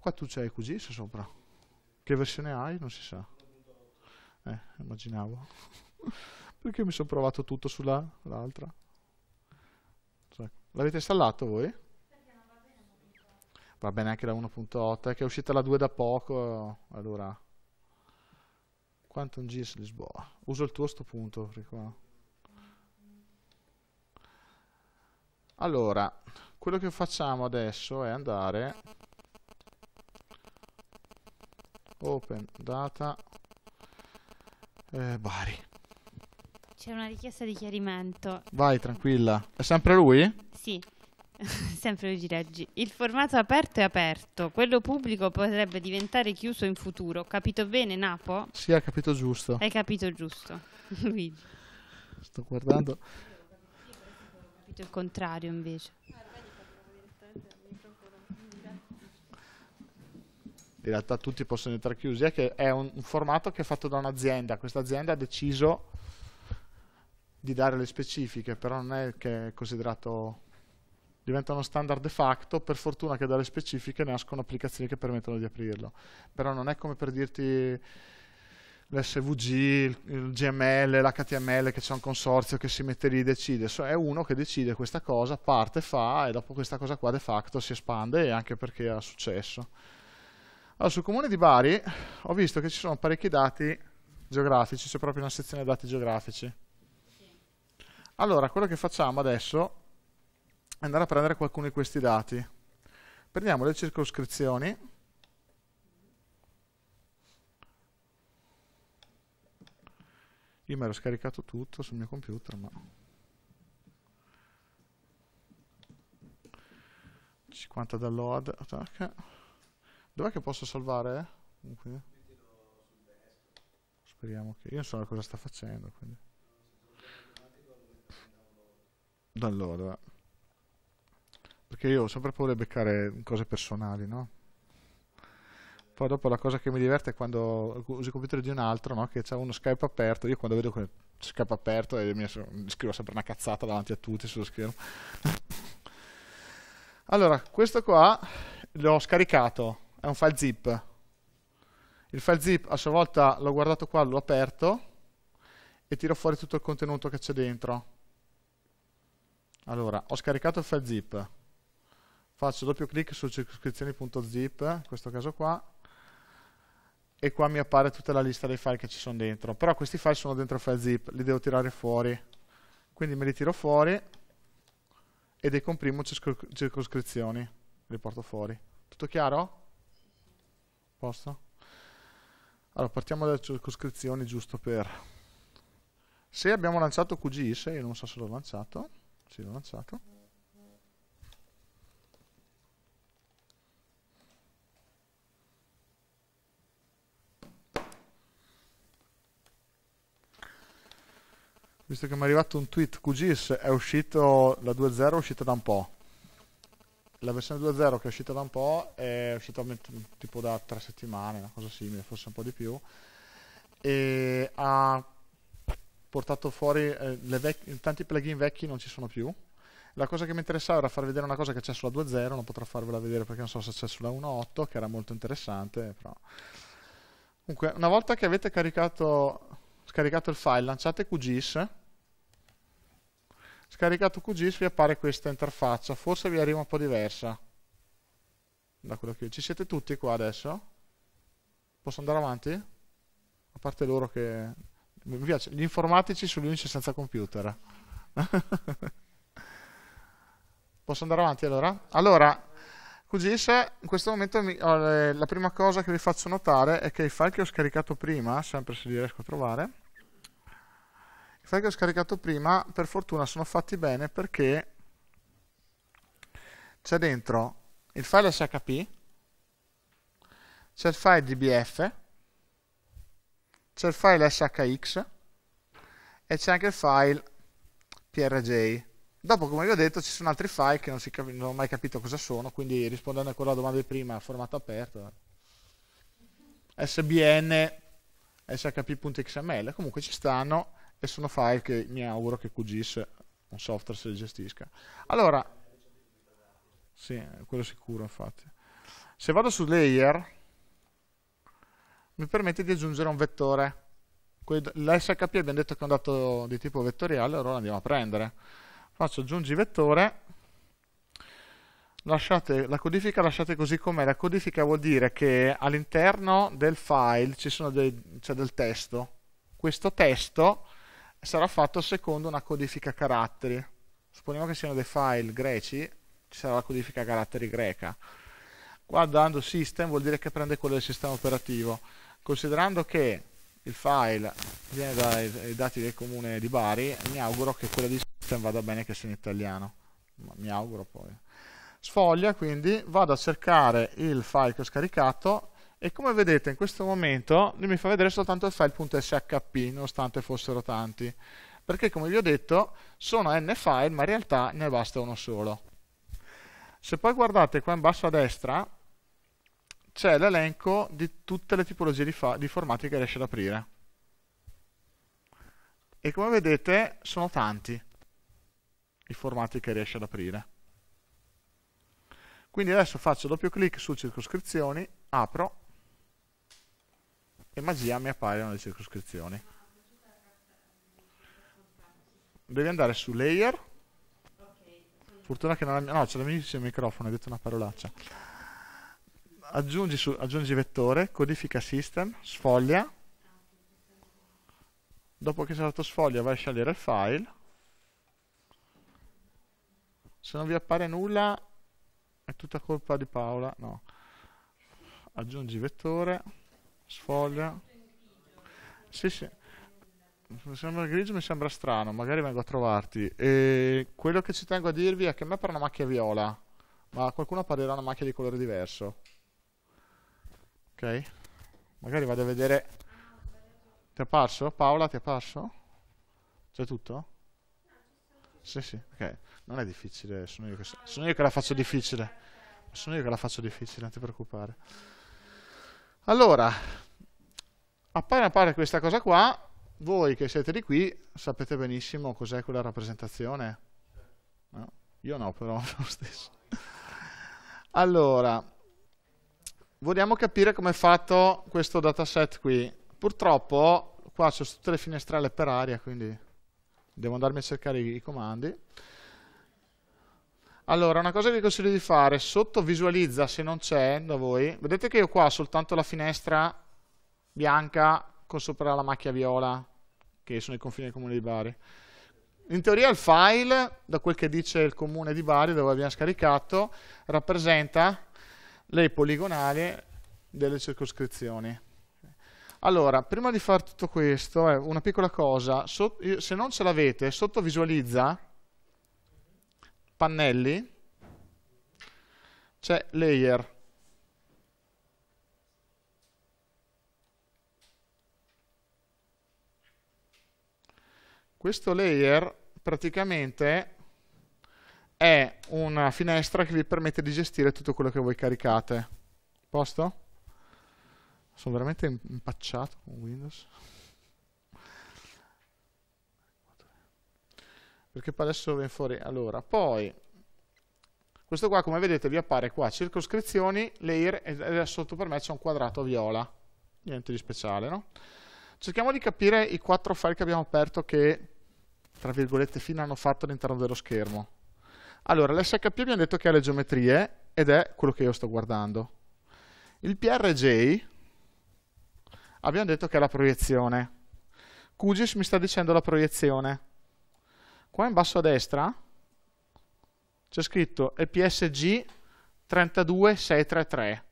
Qua tu c'hai QGIS sopra. Che versione hai? Non si sa. Eh, immaginavo. Perché mi sono provato tutto sull'altra. Cioè, l'avete installato voi? Va bene anche la 1.8, eh, che è uscita la 2 da poco, allora... Quantum GIS Lisboa. Uso il tuo sto punto, qua. Allora, quello che facciamo adesso è andare open data eh, Bari. C'è una richiesta di chiarimento. Vai tranquilla. È sempre lui? Sì. Sempre Luigi Reggi. Il formato aperto è aperto, quello pubblico potrebbe diventare chiuso in futuro. Capito bene, Napo? Sì, ha capito giusto. Hai capito giusto, Luigi. Sto guardando. ho capito il contrario invece. in realtà tutti possono entrare chiusi, è che è un, un formato che è fatto da un'azienda, questa azienda ha deciso di dare le specifiche, però non è che è considerato diventa uno standard de facto, per fortuna che dalle specifiche nascono applicazioni che permettono di aprirlo. Però non è come per dirti l'SVG, il, il GML, l'HTML, che c'è un consorzio che si mette lì e decide, so, è uno che decide questa cosa, parte, fa e dopo questa cosa qua de facto si espande e anche perché ha successo. Allora, sul comune di Bari ho visto che ci sono parecchi dati geografici, c'è proprio una sezione dati geografici. Allora, quello che facciamo adesso è andare a prendere qualcuno di questi dati. Prendiamo le circoscrizioni, Io mi ero scaricato tutto sul mio computer, ma... 50 download, attacca. Dov'è che posso salvare? Quindi. Speriamo che... Io non so cosa sta facendo, quindi. Da allora. Perché io ho sempre paura di beccare cose personali, no? Poi dopo la cosa che mi diverte è quando uso il computer di un altro, no? Che c'è uno Skype aperto. Io quando vedo quel Skype aperto e mi scrivo sempre una cazzata davanti a tutti sullo schermo. allora, questo qua l'ho scaricato è un file zip. Il file zip a sua volta l'ho guardato qua, l'ho aperto e tiro fuori tutto il contenuto che c'è dentro. Allora, ho scaricato il file zip, faccio doppio clic su circoscrizioni.zip, in questo caso qua, e qua mi appare tutta la lista dei file che ci sono dentro. Però questi file sono dentro il file zip, li devo tirare fuori. Quindi me li tiro fuori e decomprimo circoscrizioni, li porto fuori. Tutto chiaro? Posso? Allora, partiamo dalle circoscrizioni giusto per... Se abbiamo lanciato QGIS, io non so se l'ho lanciato, sì l'ho lanciato. Visto che mi è arrivato un tweet, QGIS è uscito, la 2.0 è uscita da un po', la versione 2.0 che è uscita da un po' è uscita tipo da tre settimane, una cosa simile, forse un po' di più, e ha portato fuori eh, vec- tanti plugin vecchi non ci sono più. La cosa che mi interessava era far vedere una cosa che c'è sulla 2.0, non potrò farvela vedere perché non so se c'è sulla 1.8, che era molto interessante, però... Comunque, una volta che avete caricato, scaricato il file, lanciate QGIS, Scaricato QGIS vi appare questa interfaccia, forse vi arriva un po' diversa da quello che ci siete tutti qua adesso? Posso andare avanti? A parte loro che mi piace, gli informatici su Linux senza computer. Posso andare avanti allora? Allora, QGIS in questo momento mi, la prima cosa che vi faccio notare è che i file che ho scaricato prima, sempre se li riesco a trovare, file che ho scaricato prima per fortuna sono fatti bene perché c'è dentro il file SHP, c'è il file DBF, c'è il file SHX e c'è anche il file PRJ. Dopo, come vi ho detto, ci sono altri file che non, non ho mai capito cosa sono, quindi rispondendo ancora alla domanda di prima, formato aperto, sbn, shp.xml, comunque ci stanno e sono file che mi auguro che QGIS, un software, se li gestisca. Allora, sì, quello sicuro infatti. Se vado su layer, mi permette di aggiungere un vettore. L'SHP abbiamo detto che è un dato di tipo vettoriale, allora lo andiamo a prendere. Faccio aggiungi vettore, lasciate, la codifica lasciate così com'è. La codifica vuol dire che all'interno del file ci sono dei, c'è del testo. Questo testo sarà fatto secondo una codifica caratteri. Supponiamo che siano dei file greci, ci sarà la codifica caratteri greca. Guardando system vuol dire che prende quello del sistema operativo. Considerando che il file viene dai dati del comune di Bari, mi auguro che quella di system vada bene che sia in italiano. Ma mi auguro poi. Sfoglia quindi, vado a cercare il file che ho scaricato e come vedete in questo momento lui mi fa vedere soltanto il file.shp nonostante fossero tanti perché come vi ho detto sono n file ma in realtà ne basta uno solo se poi guardate qua in basso a destra c'è l'elenco di tutte le tipologie di, di formati che riesce ad aprire e come vedete sono tanti i formati che riesce ad aprire quindi adesso faccio doppio clic su circoscrizioni apro e magia mi appaiono le circoscrizioni. Devi andare su layer. Fortuna che non è... No, c'è la mia microfono, hai detto una parolaccia. Aggiungi, su, aggiungi vettore, codifica system, sfoglia. Dopo che sei andato sfoglia vai a scegliere il file. Se non vi appare nulla è tutta colpa di Paola. No. Aggiungi vettore sfoglia. Sì, sì. Sembra grigio, mi sembra strano, magari vengo a trovarti. E quello che ci tengo a dirvi è che a me pare una macchia viola, ma qualcuno apparirà una macchia di colore diverso. Ok? Magari vado a vedere... Ti è apparso? Paola, ti è apparso? C'è tutto? Sì, sì, ok. Non è difficile, sono io che, sono io che la faccio difficile. Sono io che la faccio difficile, non ti preoccupare. Allora, appena appare questa cosa qua, voi che siete di qui sapete benissimo cos'è quella rappresentazione. No, io no, però lo stesso. Allora, vogliamo capire come è fatto questo dataset qui. Purtroppo qua c'è tutte le finestrelle per aria, quindi devo andarmi a cercare i comandi. Allora, una cosa che vi consiglio di fare, sotto visualizza se non c'è da voi, vedete che io qua ho soltanto la finestra bianca con sopra la macchia viola, che sono i confini del comune di Bari. In teoria il file, da quel che dice il comune di Bari, dove abbiamo scaricato, rappresenta le poligonali delle circoscrizioni. Allora, prima di fare tutto questo, eh, una piccola cosa, se non ce l'avete, sotto visualizza, pannelli, c'è layer. Questo layer praticamente è una finestra che vi permette di gestire tutto quello che voi caricate. Posto? Sono veramente impacciato con Windows. perché poi adesso viene fuori allora poi questo qua come vedete vi appare qua circoscrizioni layer e sotto per me c'è un quadrato viola niente di speciale no? cerchiamo di capire i quattro file che abbiamo aperto che tra virgolette fino hanno fatto all'interno dello schermo allora l'SHP abbiamo detto che ha le geometrie ed è quello che io sto guardando il PRJ abbiamo detto che è la proiezione QGIS mi sta dicendo la proiezione Qua in basso a destra c'è scritto EPSG 32633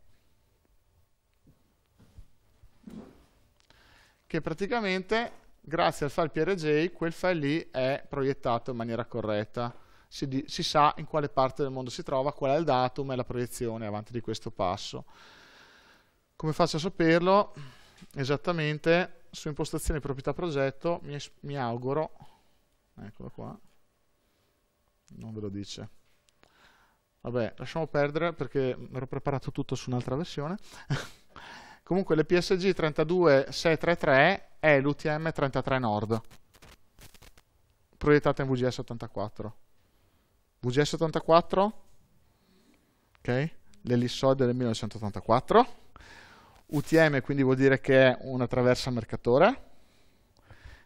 che praticamente grazie al file PRJ quel file lì è proiettato in maniera corretta si, si sa in quale parte del mondo si trova, qual è il datum e la proiezione avanti di questo passo come faccio a saperlo? esattamente su impostazioni proprietà progetto mi, mi auguro eccolo qua, non ve lo dice. Vabbè, lasciamo perdere perché mi ero preparato tutto su un'altra versione. Comunque le PSG 32633 è l'UTM 33 Nord, proiettata in VGS 84. VGS 84, ok, l'ellissoide del 1984. UTM quindi vuol dire che è una traversa mercatore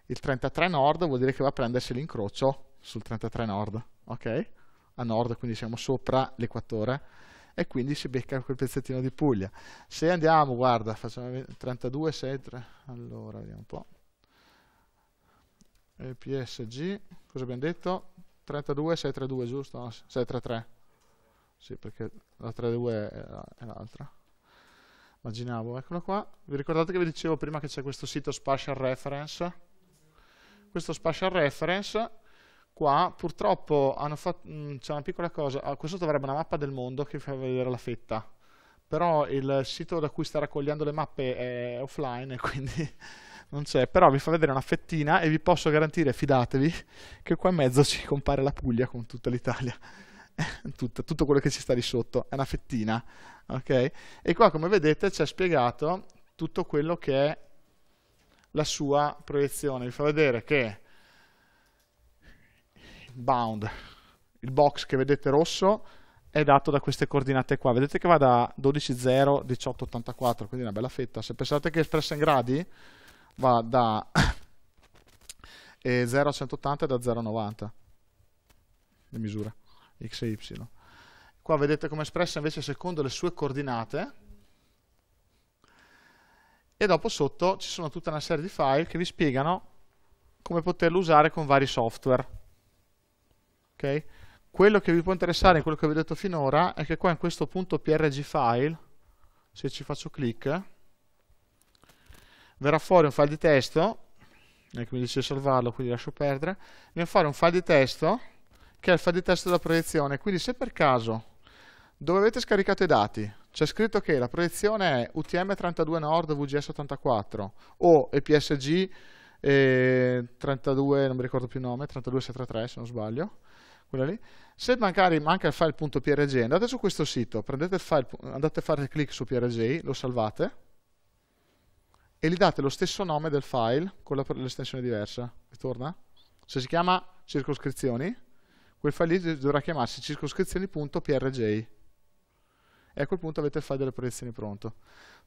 il 33 nord vuol dire che va a prendersi l'incrocio sul 33 nord, ok? A nord, quindi siamo sopra l'equatore e quindi si becca quel pezzettino di Puglia. Se andiamo, guarda, facciamo 32, 6, 3, allora vediamo un po'. Eh, PSG, cosa abbiamo detto? 32, 632, giusto? 633. Sì, perché la 32 è l'altra. Immaginavo, eccolo qua. Vi ricordate che vi dicevo prima che c'è questo sito Spatial Reference? questo spatial reference qua purtroppo hanno fatto mm, c'è una piccola cosa ah, questo dovrebbe una mappa del mondo che fa vedere la fetta però il sito da cui sta raccogliendo le mappe è offline quindi non c'è però vi fa vedere una fettina e vi posso garantire fidatevi che qua in mezzo ci compare la Puglia con tutta l'Italia tutto, tutto quello che ci sta di sotto è una fettina ok e qua come vedete c'è spiegato tutto quello che è la sua proiezione, vi fa vedere che bound, il box che vedete rosso, è dato da queste coordinate qua. Vedete che va da 12,0, 18,84, quindi una bella fetta. Se pensate che è espressa in gradi va da 0 eh, a 180 e da 0 a 90 di misura, x e y. Qua vedete come espressa invece secondo le sue coordinate, e dopo sotto ci sono tutta una serie di file che vi spiegano come poterlo usare con vari software. Okay? Quello che vi può interessare in quello che vi ho detto finora è che qua in questo punto PRG file, se ci faccio clic, verrà fuori un file di testo, e mi dice salvarlo, quindi lascio perdere, viene fuori un file di testo che è il file di testo della proiezione, quindi se per caso dove avete scaricato i dati c'è scritto che la proiezione è UTM 32 Nord VGS 84 o EPSG eh, 32, non mi ricordo più il nome, 32633 se non sbaglio, quella lì. Se magari manca il file.prg andate su questo sito, prendete il file, andate a fare clic su prg, lo salvate e gli date lo stesso nome del file con l'estensione diversa. Ritorna? Se si chiama circoscrizioni, quel file lì dovrà chiamarsi circoscrizioni.prj e a quel punto avete il file delle proiezioni pronto.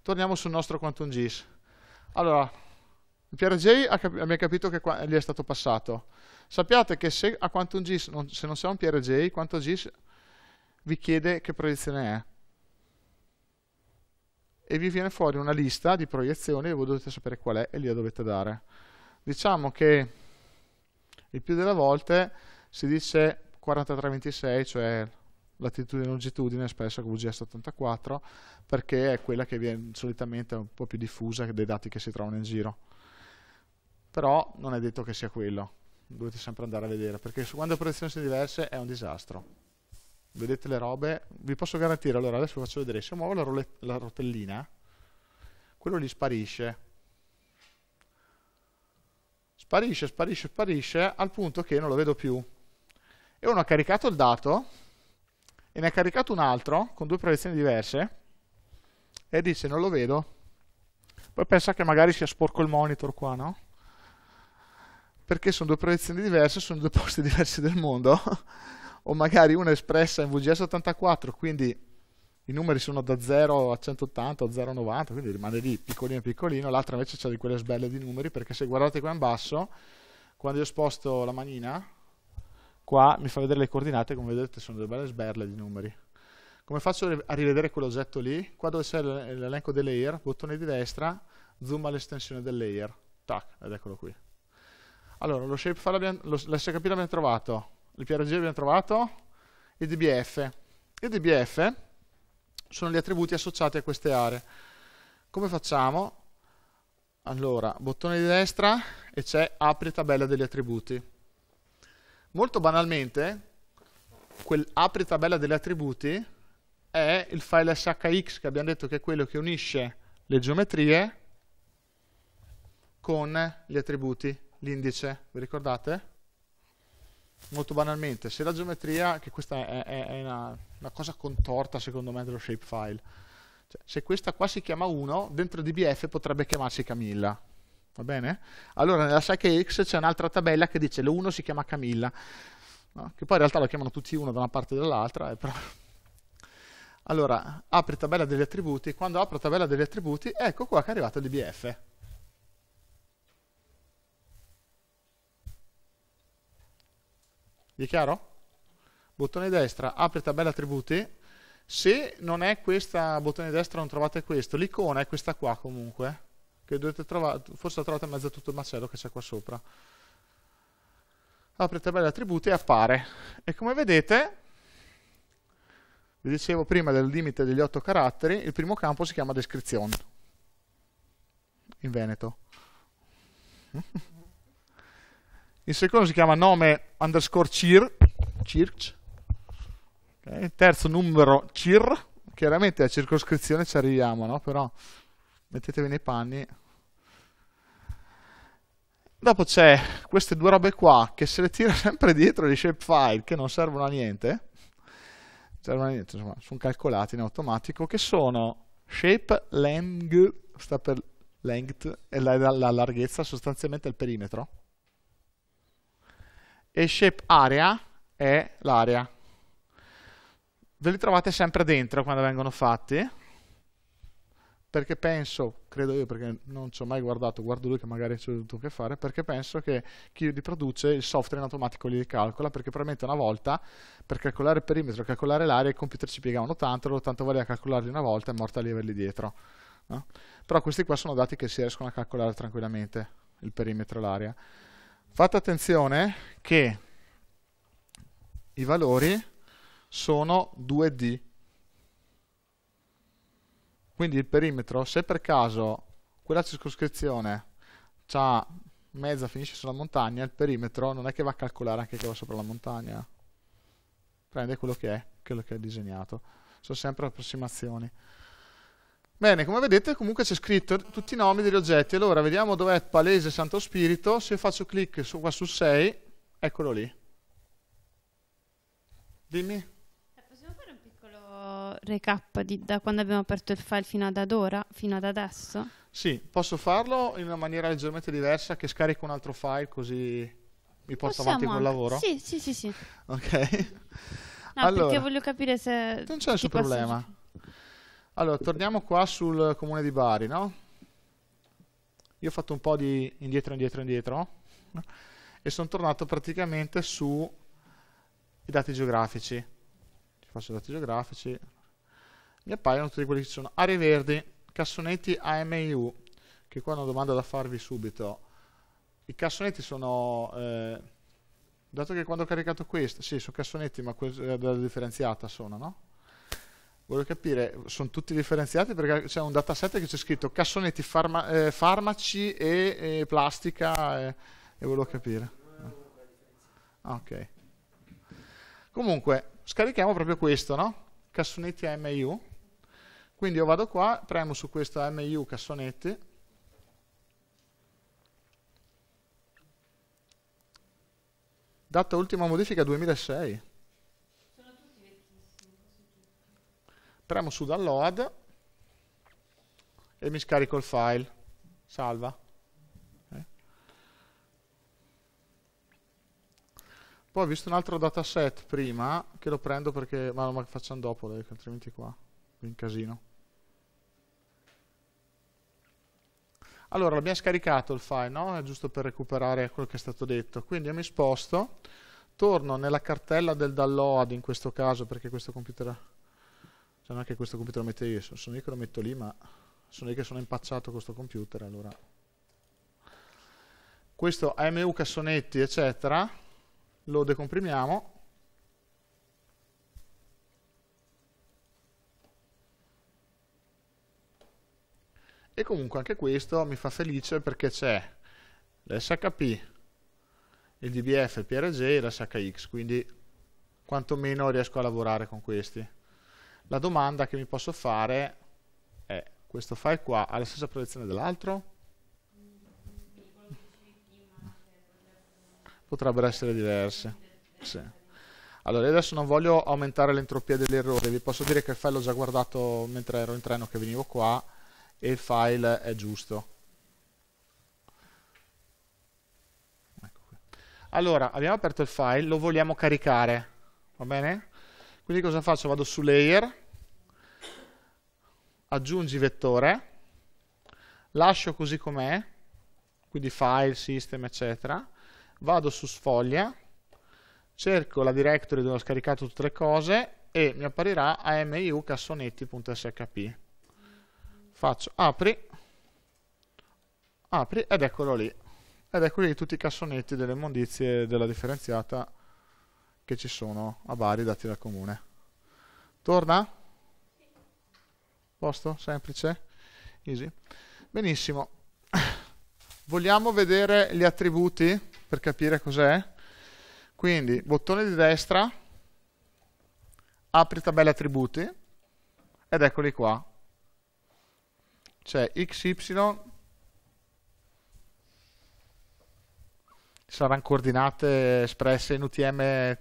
Torniamo sul nostro Quantum GIS. Allora, PRJ abbiamo capito che qua, eh, gli è stato passato. Sappiate che se a QuantumGIS, non, se non siamo PRJ, GIS vi chiede che proiezione è e vi viene fuori una lista di proiezioni e voi dovete sapere qual è e gliela dovete dare. Diciamo che il più delle volte si dice 4326, cioè latitudine e longitudine espressa con VGS84 perché è quella che viene solitamente un po' più diffusa dei dati che si trovano in giro però non è detto che sia quello dovete sempre andare a vedere perché quando le proiezioni sono diverse è un disastro vedete le robe vi posso garantire allora adesso vi faccio vedere se muovo la, la rotellina quello lì sparisce sparisce sparisce sparisce al punto che non lo vedo più e uno ha caricato il dato e ne ha caricato un altro con due proiezioni diverse e dice non lo vedo. Poi pensa che magari sia sporco il monitor qua, no? Perché sono due proiezioni diverse, sono due posti diversi del mondo, o magari una è espressa in VGS 84, quindi i numeri sono da 0 a 180 a 0 a 90, quindi rimane lì piccolino piccolino, l'altra invece c'è di quelle sbelle di numeri, perché se guardate qua in basso, quando io sposto la manina, qua mi fa vedere le coordinate, come vedete sono delle belle sberle di numeri. Come faccio a rivedere quell'oggetto lì? Qua dove c'è l'elenco dei layer, bottone di destra, zoom all'estensione del layer, tac, ed eccolo qui. Allora, lo shapefile abbiamo, l'SKP l'abbiamo trovato, il PRG l'abbiamo trovato, i DBF. I DBF sono gli attributi associati a queste aree. Come facciamo? Allora, bottone di destra e c'è apri tabella degli attributi Molto banalmente, quell'apri tabella degli attributi è il file shx che abbiamo detto che è quello che unisce le geometrie con gli attributi, l'indice, vi ricordate? Molto banalmente, se la geometria, che questa è, è, è una, una, cosa contorta secondo me dello shapefile, cioè, se questa qua si chiama 1, dentro DBF potrebbe chiamarsi Camilla, va bene? Allora nella SAC X c'è un'altra tabella che dice l'1 si chiama Camilla, no? che poi in realtà lo chiamano tutti uno da una parte e dall'altra, eh, però... Allora, apri tabella degli attributi, quando apro tabella degli attributi, ecco qua che è arrivato il DBF. Vi è chiaro? Bottone destra, apri tabella attributi, se non è questa, bottone destra non trovate questo, l'icona è questa qua comunque, che dovete trovare, forse la trovate in mezzo a tutto il macello che c'è qua sopra. Apri tabella attributi e appare. E come vedete, vi dicevo prima del limite degli otto caratteri, il primo campo si chiama descrizione. In Veneto. Il secondo si chiama nome underscore cir, circ. Il terzo numero cir, chiaramente a circoscrizione ci arriviamo, no? però mettetevi nei panni. Dopo c'è queste due robe qua che se le tira sempre dietro gli shapefile che non servono a niente, servono a niente insomma, sono calcolati in automatico, che sono shape length, sta per length, è la, la, larghezza, sostanzialmente il perimetro, e shape area è l'area. Ve li trovate sempre dentro quando vengono fatti perché penso, credo io perché non ci ho mai guardato, guardo lui che magari c'è tutto che fare, perché penso che chi riproduce il software in automatico li calcola, perché probabilmente una volta per calcolare il perimetro, calcolare l'area, i computer ci piegavano tanto, l'80 tanto a calcolarli una volta e morta lì averli dietro. No? Però questi qua sono dati che si riescono a calcolare tranquillamente, il perimetro, e l'area. Fate attenzione che i valori sono 2D, quindi il perimetro, se per caso quella circoscrizione ha mezza finisce sulla montagna, il perimetro non è che va a calcolare anche che va sopra la montagna. Prende quello che è, quello che è disegnato. Sono sempre approssimazioni. Bene, come vedete comunque c'è scritto tutti i nomi degli oggetti. Allora, vediamo dov'è Palese Santo Spirito. Se faccio clic su, qua su 6, eccolo lì. Dimmi recap di, da quando abbiamo aperto il file fino ad ora, fino ad adesso? Sì, posso farlo in una maniera leggermente diversa che scarico un altro file così mi porto Possiamo avanti il lavoro? Sì, sì, sì, sì. Ok. No, allora, perché voglio capire se... Non c'è nessun problema. Posso... Allora, torniamo qua sul comune di Bari, no? Io ho fatto un po' di indietro, indietro, indietro e sono tornato praticamente sui dati geografici. Ci faccio i dati geografici, mi appaiono tutti quelli che sono aree verdi, cassonetti AMIU, che qua è una domanda da farvi subito. I cassonetti sono, eh, dato che quando ho caricato questo, sì, sono cassonetti, ma eh, della differenziata sono, no? Voglio capire, sono tutti differenziati perché c'è un dataset che c'è scritto cassonetti farma, eh, farmaci e, e plastica e, eh, e volevo capire. Ah, ok. Comunque, scarichiamo proprio questo, no? Cassonetti AMU. Quindi io vado qua, premo su questa MU cassonetti, data ultima modifica 2006. Premo su download e mi scarico il file. Salva. Eh. Poi ho visto un altro dataset prima, che lo prendo perché, ma lo facciamo dopo, altrimenti qua qui in casino. Allora, l'abbiamo scaricato il file, no? È giusto per recuperare quello che è stato detto. Quindi io mi sposto, torno nella cartella del download in questo caso, perché questo computer... Cioè non è che questo computer lo mette io, sono io che lo metto lì, ma sono io che sono impacciato con questo computer, allora... Questo AMU cassonetti, eccetera, lo decomprimiamo e comunque anche questo mi fa felice perché c'è l'SHP, il DBF, il PRG e l'SHX, quindi quantomeno riesco a lavorare con questi. La domanda che mi posso fare è questo file qua ha la stessa protezione dell'altro? Potrebbero essere diverse. Sì. Allora, adesso non voglio aumentare l'entropia dell'errore, vi posso dire che il file l'ho già guardato mentre ero in treno che venivo qua, e il file è giusto. Ecco allora, abbiamo aperto il file, lo vogliamo caricare, va bene? Quindi cosa faccio? Vado su Layer, aggiungi vettore, lascio così com'è, quindi file, system, eccetera, vado su sfoglia, cerco la directory dove ho scaricato tutte le cose e mi apparirà amu.cassonetti.shp faccio apri, apri ed eccolo lì. Ed eccoli lì tutti i cassonetti delle immondizie della differenziata che ci sono a Bari dati dal comune. Torna? Posto? Semplice? Easy. Benissimo. Vogliamo vedere gli attributi per capire cos'è? Quindi, bottone di destra, apri tabella attributi, ed eccoli qua, cioè XY saranno coordinate espresse in UTM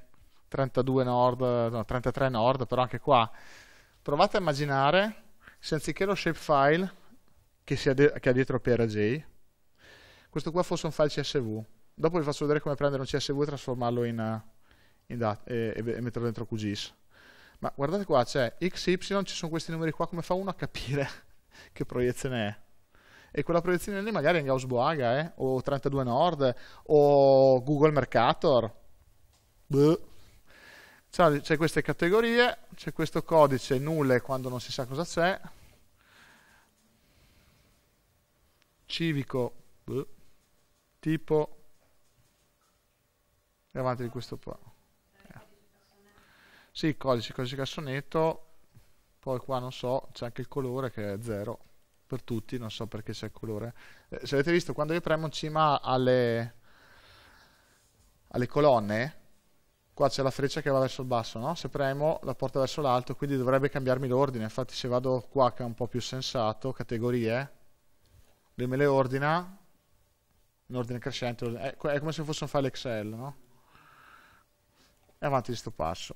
32 nord, no, 33 nord, però anche qua provate a immaginare se anziché lo shapefile che, che, ha dietro PRJ, questo qua fosse un file CSV. Dopo vi faccio vedere come prendere un CSV e trasformarlo in, in e, e, e metterlo dentro QGIS. Ma guardate qua, c'è XY, ci sono questi numeri qua, come fa uno a capire? che proiezione è e quella proiezione lì magari è in Gauss-Boaga eh? o 32 Nord o Google Mercator Buh. Cioè, c'è queste categorie c'è questo codice nulle quando non si sa cosa c'è civico Buh. tipo e avanti di questo qua eh. sì, codice, codice cassonetto poi qua non so, c'è anche il colore che è 0 per tutti, non so perché c'è il colore. Eh, se avete visto, quando io premo in cima alle, alle colonne, qua c'è la freccia che va verso il basso, no? se premo la porta verso l'alto, quindi dovrebbe cambiarmi l'ordine, infatti se vado qua che è un po' più sensato, categorie, lui me le ordina in ordine crescente, è come se fosse un file Excel, no? e avanti di sto passo.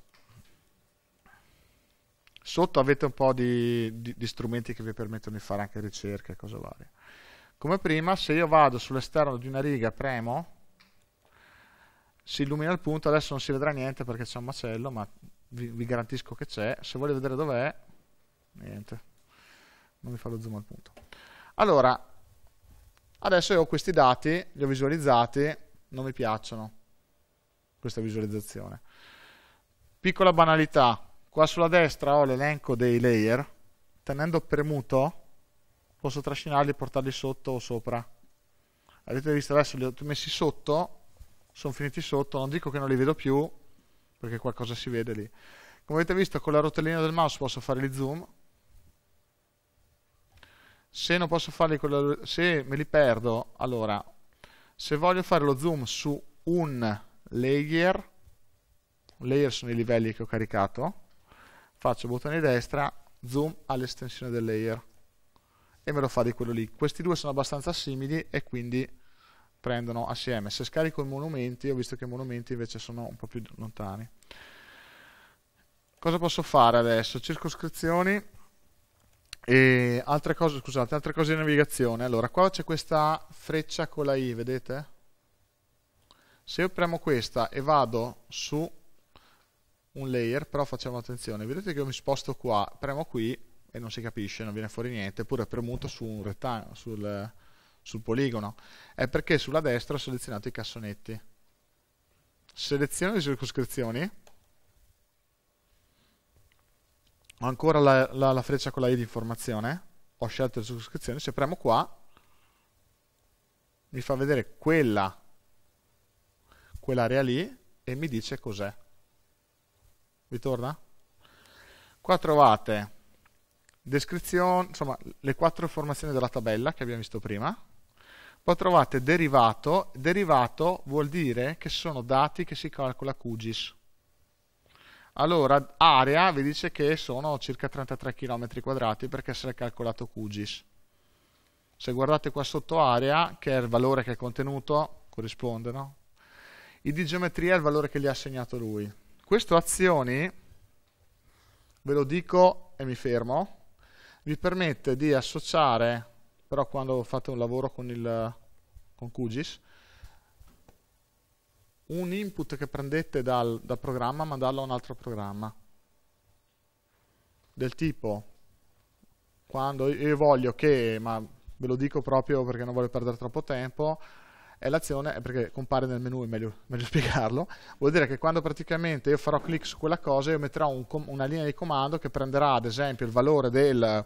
Sotto avete un po' di, di, di strumenti che vi permettono di fare anche ricerche e cose varie. Come prima, se io vado sull'esterno di una riga premo, si illumina il punto, adesso non si vedrà niente perché c'è un macello, ma vi, vi garantisco che c'è. Se volete vedere dov'è, niente, non mi fa lo zoom al punto. Allora, adesso io ho questi dati, li ho visualizzati, non mi piacciono questa visualizzazione. Piccola banalità, Qua sulla destra ho l'elenco dei layer, tenendo premuto posso trascinarli e portarli sotto o sopra. Avete visto adesso li ho messi sotto, sono finiti sotto, non dico che non li vedo più, perché qualcosa si vede lì. Come avete visto con la rotellina del mouse posso fare gli zoom, se non posso farli con la, se me li perdo, allora, se voglio fare lo zoom su un layer, layer sono i livelli che ho caricato, faccio bottone destra, zoom all'estensione del layer e me lo fa di quello lì. Questi due sono abbastanza simili e quindi prendono assieme. Se scarico i monumenti, ho visto che i monumenti invece sono un po' più lontani. Cosa posso fare adesso? Circoscrizioni e altre cose, scusate, altre cose di navigazione. Allora, qua c'è questa freccia con la I, vedete? Se io premo questa e vado su un layer, però facciamo attenzione, vedete che io mi sposto qua, premo qui e non si capisce, non viene fuori niente, eppure premuto su un rettangolo, sul, sul poligono, è perché sulla destra ho selezionato i cassonetti. Seleziono le circoscrizioni, ho ancora la, la, la freccia con la I di informazione, ho scelto le circoscrizioni, se premo qua mi fa vedere quella quell'area lì e mi dice cos'è vi torna? Qua trovate insomma, le quattro informazioni della tabella che abbiamo visto prima, poi trovate derivato, derivato vuol dire che sono dati che si calcola QGIS. Allora, area vi dice che sono circa 33 km quadrati perché si è calcolato QGIS. Se guardate qua sotto area, che è il valore che è contenuto, corrisponde, no? I di geometria è il valore che gli ha assegnato lui. Questo azioni, ve lo dico e mi fermo, vi permette di associare, però quando fate un lavoro con, il, con QGIS, un input che prendete dal, dal programma, mandarlo a un altro programma. Del tipo, quando io voglio che, ma ve lo dico proprio perché non voglio perdere troppo tempo, è l'azione, è eh, perché compare nel menu, è meglio, meglio, spiegarlo, vuol dire che quando praticamente io farò clic su quella cosa, io metterò un, una linea di comando che prenderà ad esempio il valore del,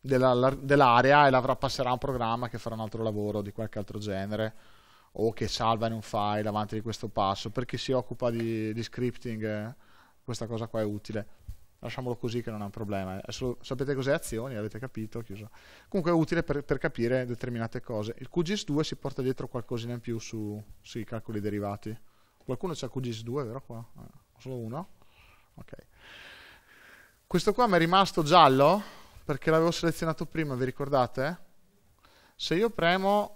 della, dell'area e l'avrà passerà a un programma che farà un altro lavoro di qualche altro genere o che salva in un file avanti di questo passo. Per chi si occupa di, di scripting eh, questa cosa qua è utile lasciamolo così che non è un problema. Solo, sapete cos'è azioni, avete capito, chiuso. Comunque è utile per, per, capire determinate cose. Il QGIS2 si porta dietro qualcosina in più su, sui calcoli derivati. Qualcuno c'ha QGIS2, vero qua? Eh, solo uno? Ok. Questo qua mi è rimasto giallo perché l'avevo selezionato prima, vi ricordate? Se io premo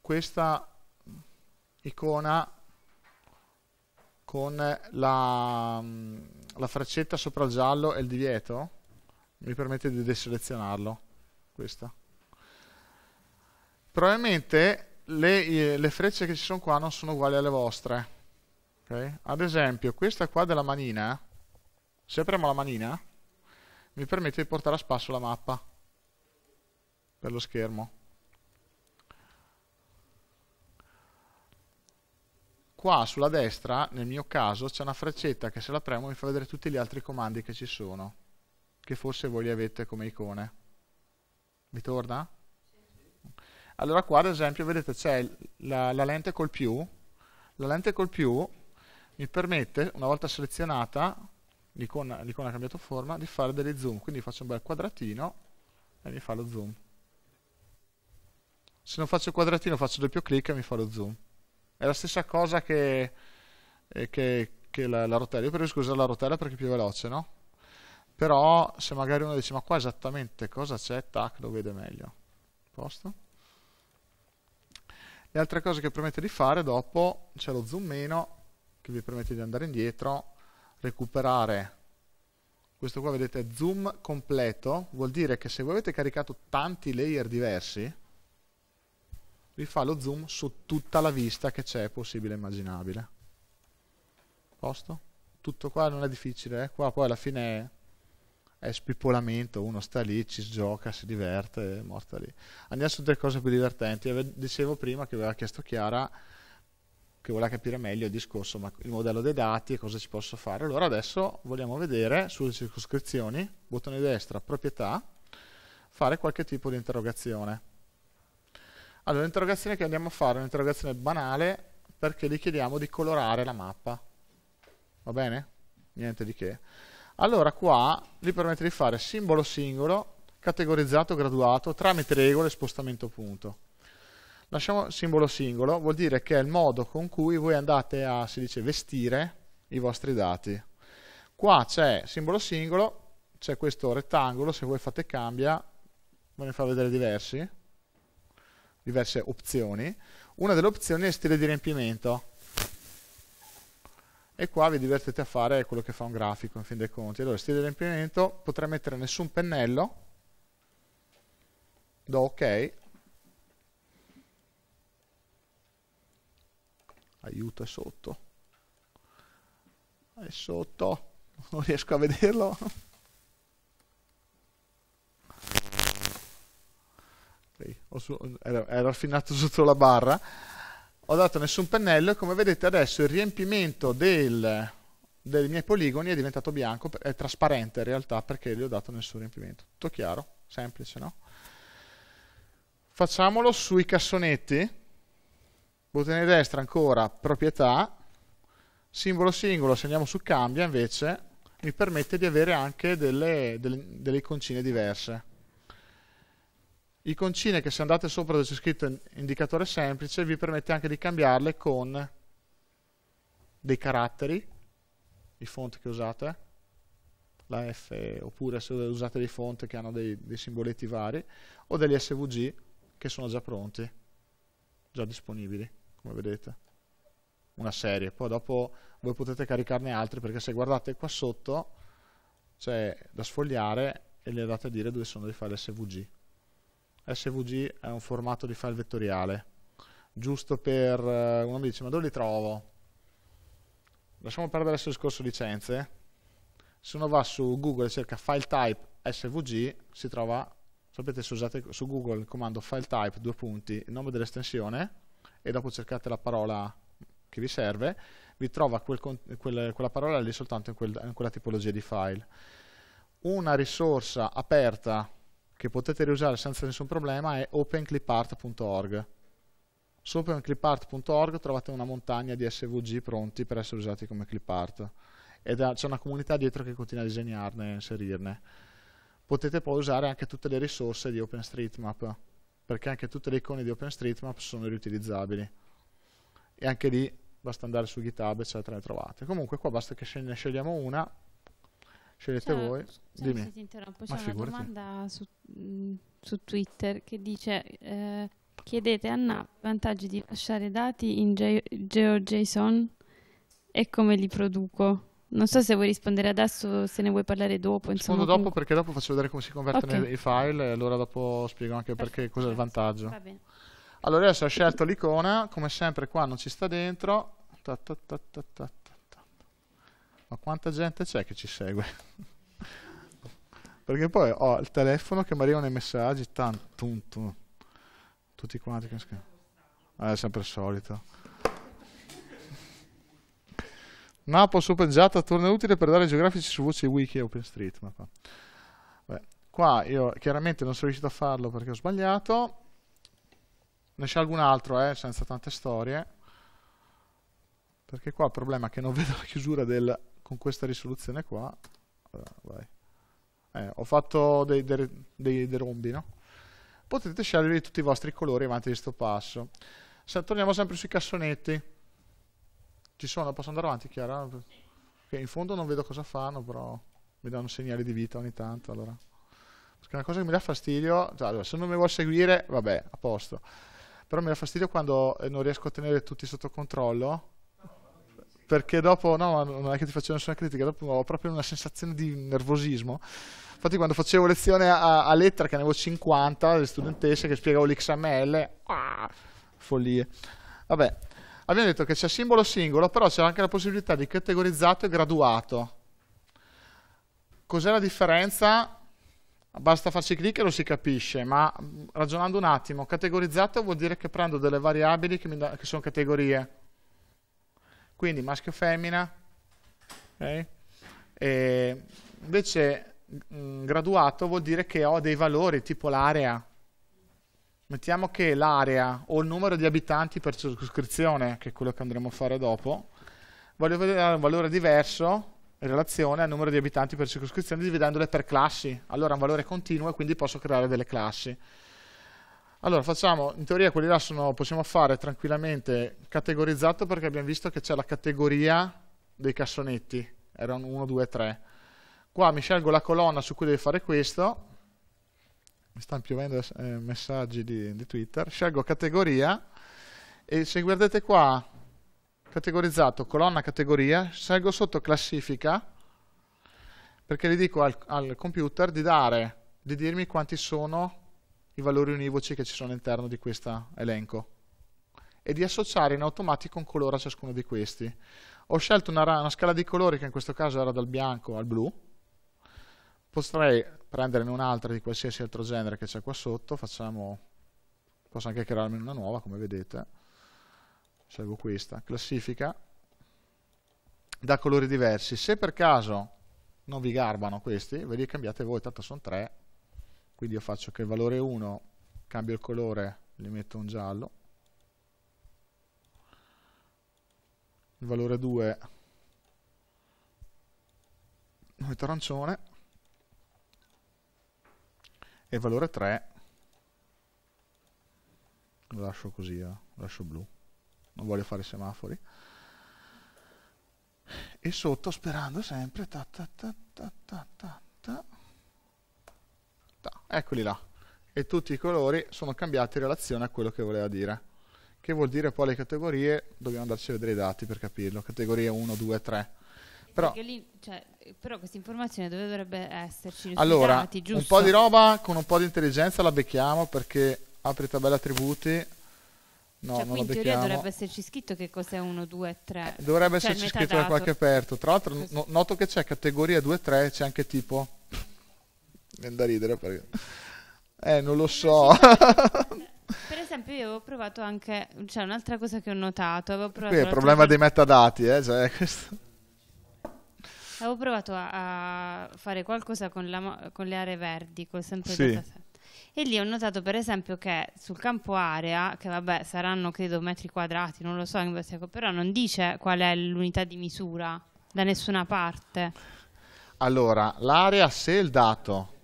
questa icona con la, mm, la freccetta sopra il giallo è il divieto? Mi permette di deselezionarlo, questa. Probabilmente le, eh, le frecce che ci sono qua non sono uguali alle vostre. Okay? Ad esempio, questa qua della manina, se apriamo la manina, mi permette di portare a spasso la mappa per lo schermo. qua sulla destra, nel mio caso, c'è una freccetta che se la premo mi fa vedere tutti gli altri comandi che ci sono, che forse voi li avete come icone. Vi torna? Allora qua ad esempio vedete c'è la, la, lente col più, la lente col più mi permette, una volta selezionata, l'icona, l'icona ha cambiato forma, di fare delle zoom, quindi faccio un bel quadratino e mi fa lo zoom. Se non faccio il quadratino faccio doppio clic e mi fa lo zoom. È la stessa cosa che, eh, che, che la, la, rotella. Io preferisco usare la rotella perché è più veloce, no? Però se magari uno dice ma qua esattamente cosa c'è, tac, lo vede meglio. Posto? Le altre cose che permette di fare dopo c'è lo zoom meno che vi permette di andare indietro, recuperare questo qua vedete zoom completo vuol dire che se voi avete caricato tanti layer diversi vi fa lo zoom su tutta la vista che c'è possibile e immaginabile. Posto? Tutto qua non è difficile, eh? qua poi alla fine è, è spippolamento, uno sta lì, ci gioca, si diverte, è morta lì. Andiamo su delle cose più divertenti, Io dicevo prima che aveva chiesto Chiara che voleva capire meglio il discorso, ma il modello dei dati e cosa ci posso fare. Allora adesso vogliamo vedere sulle circoscrizioni, bottone destra, proprietà, fare qualche tipo di interrogazione. Allora, l'interrogazione che andiamo a fare è un'interrogazione banale perché gli chiediamo di colorare la mappa. Va bene? Niente di che. Allora, qua gli permette di fare simbolo singolo, categorizzato, graduato, tramite regole, spostamento punto. Lasciamo simbolo singolo, vuol dire che è il modo con cui voi andate a, si dice, vestire i vostri dati. Qua c'è simbolo singolo, c'è questo rettangolo, se voi fate cambia, ve ne fa vedere diversi diverse opzioni. Una delle opzioni è stile di riempimento. E qua vi divertete a fare quello che fa un grafico, in fin dei conti. Allora, stile di riempimento, potrei mettere nessun pennello. Do ok. Aiuto, è sotto. È sotto. Non riesco a vederlo. su, era, era raffinato sotto la barra, ho dato nessun pennello e come vedete adesso il riempimento del, dei miei poligoni è diventato bianco, è trasparente in realtà perché gli ho dato nessun riempimento. Tutto chiaro? Semplice, no? Facciamolo sui cassonetti, bottone destra ancora proprietà, simbolo singolo se andiamo su cambia invece mi permette di avere anche delle, delle, delle iconcine diverse. Iconcine che se andate sopra dove c'è scritto indicatore semplice vi permette anche di cambiarle con dei caratteri, i font che usate, la F oppure se usate dei font che hanno dei, dei simboletti vari o degli SVG che sono già pronti, già disponibili come vedete una serie, poi dopo voi potete caricarne altri perché se guardate qua sotto c'è da sfogliare e le andate a dire dove sono dei file SVG. SVG è un formato di file vettoriale, giusto per, eh, uno mi dice ma dove li trovo? Lasciamo perdere il discorso licenze, se uno va su Google e cerca file type SVG si trova, sapete se usate su Google il comando file type, due punti, il nome dell'estensione e dopo cercate la parola che vi serve, vi trova quel, quel, quella parola lì soltanto in, quel, in quella tipologia di file. Una risorsa aperta che potete riusare senza nessun problema è openclipart.org. Su openclipart.org trovate una montagna di SVG pronti per essere usati come clipart ed c'è una comunità dietro che continua a disegnarne e inserirne. Potete poi usare anche tutte le risorse di OpenStreetMap, perché anche tutte le icone di OpenStreetMap sono riutilizzabili. E anche lì basta andare su GitHub, eccetera, cioè le trovate. Comunque qua basta che ne scegliamo una scegliete c'è, voi. Scusami Dimmi. se ti interrompo, c'è Ma una figurati. domanda su, mm, su, Twitter che dice eh, chiedete a NAP vantaggi di lasciare dati in GeoJSON e come li produco. Non so se vuoi rispondere adesso, se ne vuoi parlare dopo. Rispondo dopo perché dopo faccio vedere come si convertono okay. i file e allora dopo spiego anche Perfetto, perché cos'è il vantaggio. Allora adesso ho scelto l'icona, come sempre qua non ci sta dentro. Ta, ta, ta, ma quanta gente c'è che ci segue? Perché poi ho il telefono che mi arrivano i messaggi, tantum, tutti quanti che Eh, è sempre il solito. Napo supeggiata, torna utile per dare geografici su voce wiki e OpenStreetMap. Qua io chiaramente non sono riuscito a farlo perché ho sbagliato. Ne scelgo un altro, eh, senza tante storie. Perché qua il problema è che non vedo la chiusura del con questa risoluzione qua, eh, allora, eh, ho fatto dei, dei, dei, dei rombi, no? potete scegliere tutti i vostri colori avanti di questo passo. Se, torniamo sempre sui cassonetti. Ci sono? Posso andare avanti, Chiara? Okay, in fondo non vedo cosa fanno, però mi danno segnali di vita ogni tanto. Allora. Perché una cosa che mi dà fastidio, cioè, allora, se non mi vuoi seguire, vabbè, a posto. Però mi dà fastidio quando eh, non riesco a tenere tutti sotto controllo perché dopo no, non è che ti faccio nessuna critica, dopo ho proprio una sensazione di nervosismo. Infatti quando facevo lezione a, a lettera, che ne avevo 50, le studentesse, che spiegavo l'XML, ah, follie. Vabbè, abbiamo detto che c'è simbolo singolo, però c'è anche la possibilità di categorizzato e graduato. Cos'è la differenza? Basta farci clic e lo si capisce, ma mm, ragionando un attimo, categorizzato vuol dire che prendo delle variabili che, da, che sono categorie. Quindi maschio femmina. Okay? E invece mh, mm, graduato vuol dire che ho dei valori tipo l'area. Mettiamo che l'area o il numero di abitanti per circoscrizione, che è quello che andremo a fare dopo, voglio vedere un valore diverso in relazione al numero di abitanti per circoscrizione dividendole per classi. Allora è un valore continuo e quindi posso creare delle classi. Allora facciamo, in teoria quelli là sono, possiamo fare tranquillamente categorizzato perché abbiamo visto che c'è la categoria dei cassonetti, erano 1, 2, 3. Qua mi scelgo la colonna su cui devo fare questo, mi stanno piovendo eh, messaggi di, di Twitter, scelgo categoria e se guardate qua, categorizzato, colonna categoria, scelgo sotto classifica perché gli dico al, al computer di dare, di dirmi quanti sono i valori univoci che ci sono all'interno di questo elenco e di associare in automatico un colore a ciascuno di questi. Ho scelto una, una scala di colori che in questo caso era dal bianco al blu, potrei prenderne un'altra di qualsiasi altro genere che c'è qua sotto, facciamo, posso anche crearmi una nuova come vedete, scelgo questa, classifica, da colori diversi, se per caso non vi garbano questi, ve li cambiate voi, tanto sono tre, quindi io faccio che il valore 1 cambio il colore gli metto un giallo il valore 2 lo metto arancione e il valore 3 lo lascio così, eh? lo lascio blu non voglio fare semafori e sotto sperando sempre ta ta ta ta ta ta, ta questa, eccoli là, e tutti i colori sono cambiati in relazione a quello che voleva dire. Che vuol dire poi le categorie, dobbiamo andarci a vedere i dati per capirlo, categorie 1, 2, 3. Però, lì, cioè, però questa informazione dovrebbe esserci? Allora, dati, un po' di roba con un po' di intelligenza la becchiamo perché apri tabella attributi, No, cioè, in teoria dovrebbe esserci scritto che cos'è 1, 2, 3. Dovrebbe cioè esserci scritto da qualche aperto. Tra l'altro, no, noto che c'è categoria 2, 3 c'è anche tipo viene da ridere perché... Eh, non lo so. per esempio, io avevo provato anche. Cioè, un'altra cosa che ho notato. Avevo provato Qui è il problema dei metadati, eh. Cioè, questo. Avevo provato a, a fare qualcosa con, la, con, le aree verdi, col sempre sì. E lì ho notato, per esempio, che sul campo area, che vabbè saranno credo metri quadrati, non lo so, però non dice qual è l'unità di misura da nessuna parte. Allora, l'area, se il dato